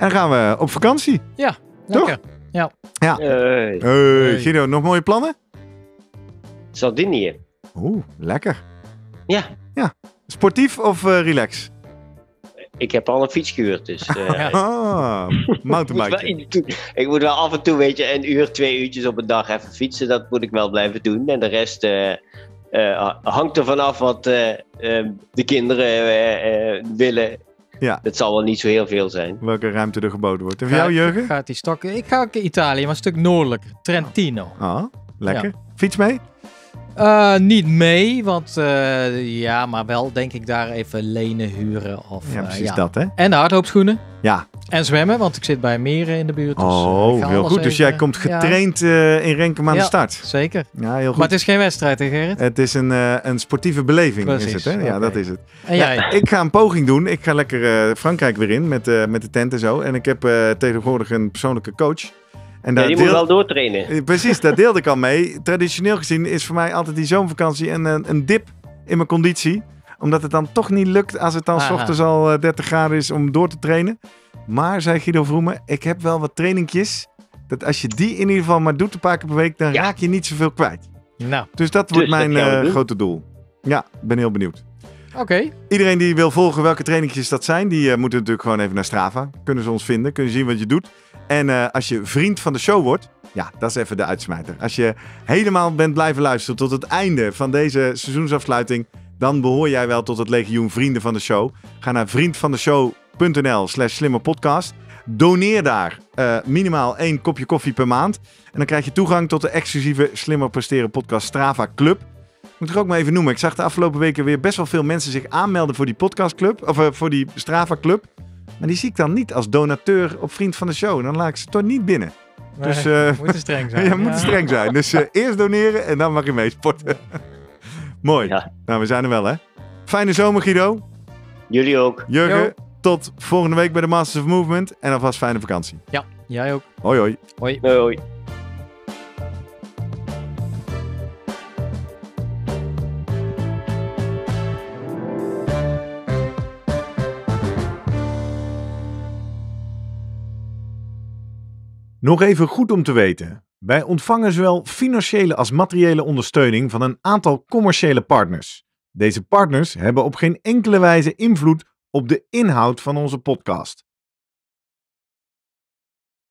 S2: En gaan we op vakantie.
S3: Ja, lekker. Toch? Ja. ja. Hey.
S2: Hey. Guido, nog mooie plannen?
S3: Sardinië.
S2: Oeh, lekker.
S3: Ja. ja. Sportief of eh, relax? Ik heb al een fiets gehuurd, dus... Eh,
S2: ah, mountainbike.
S3: ik, moet wel af en toe, weet je, een uur, twee uurtjes op een dag even fietsen. Dat moet ik wel blijven doen. En de rest eh, hangt er vanaf wat de kinderen willen ja. Het zal wel niet zo heel veel zijn. Welke ruimte er geboden wordt. En voor jou, Jurgen?
S1: Gaat die stokken? Ik ga ook in Italië, maar een stuk noordelijk Trentino.
S3: Ah, lekker.
S1: Fiets mee? Eh, niet mee, want eh, ja, maar wel denk ik daar even lenen, huren of... Ja, eh, precies dat hè. En de hardhoopschoenen. Ja, en zwemmen, want ik zit bij meren in de buurt. Dus eh, oh, heel goed. Dus jij komt eh, getraind eh, in Renkum aan de start. Zeker. Ja, heel goed. Maar het is geen wedstrijd, hè Gerrit?
S2: Het is een, een sportieve beleving, Precies. is het, hè? Ja, dat is het. En jij? Ja, ik ga een poging doen. Ik ga lekker Frankrijk weer in met, met de tent en zo. En ik heb tegenwoordig een persoonlijke coach. En ja, die moet wel
S3: doortrainen. Precies, daar
S2: deelde ik al mee. Traditioneel gezien is voor mij altijd die zomervakantie een, een dip in mijn conditie omdat het dan toch niet lukt als het dan s ochtends al 30 eh, graden is om door te trainen. Maar, zei Guido Vroemen, ik heb wel wat trainingjes. Dat als je die in ieder geval maar doet een paar keer per week, dan raak je niet zoveel kwijt. Nou, dus dat wordt dus mijn eh, grote doel. Ja, ben heel benieuwd. Oké. Iedereen die wil volgen welke trainingjes dat zijn, die uh, moeten natuurlijk gewoon even naar Strava. Kunnen ze ons vinden, kunnen zien wat je doet. En als je vriend van de show wordt, ja, dat is even de uitsmijter. Als je helemaal bent blijven luisteren tot het einde van deze seizoensafsluiting, dan behoor jij wel tot het legioen Vrienden van de Show. Ga naar vriendvandeshow.nl slash slimmerpodcast. Doneer daar eh, minimaal één kopje koffie per maand. En dan krijg je toegang tot de exclusieve Slimmer Presteren podcast Strava Club. Moet ik ook maar even noemen. Ik zag de afgelopen weken weer best wel veel mensen zich aanmelden voor die podcastclub. Of eh, voor die Strava Club. Maar die zie ik dan niet als donateur op Vriend van de Show. Dan laat ik ze toch niet binnen. dus, uh, moet streng zijn. ja, moet streng zijn. Dus eerst doneren en dan mag je mee Ja. Mooi. Ja. Nou, we zijn er wel, hè? Fijne zomer, Guido.
S3: Jullie ook. Jurgen,
S2: tot volgende week bij de Masters of Movement. En alvast fijne vakantie.
S3: Ja, jij ook. hoi. Hoi. Hoi, hoi.
S2: Nog even goed om te weten. Wij ontvangen zowel financiële als materiële ondersteuning van een aantal commerciële partners. Deze partners hebben op geen enkele
S1: wijze invloed op de inhoud van onze podcast.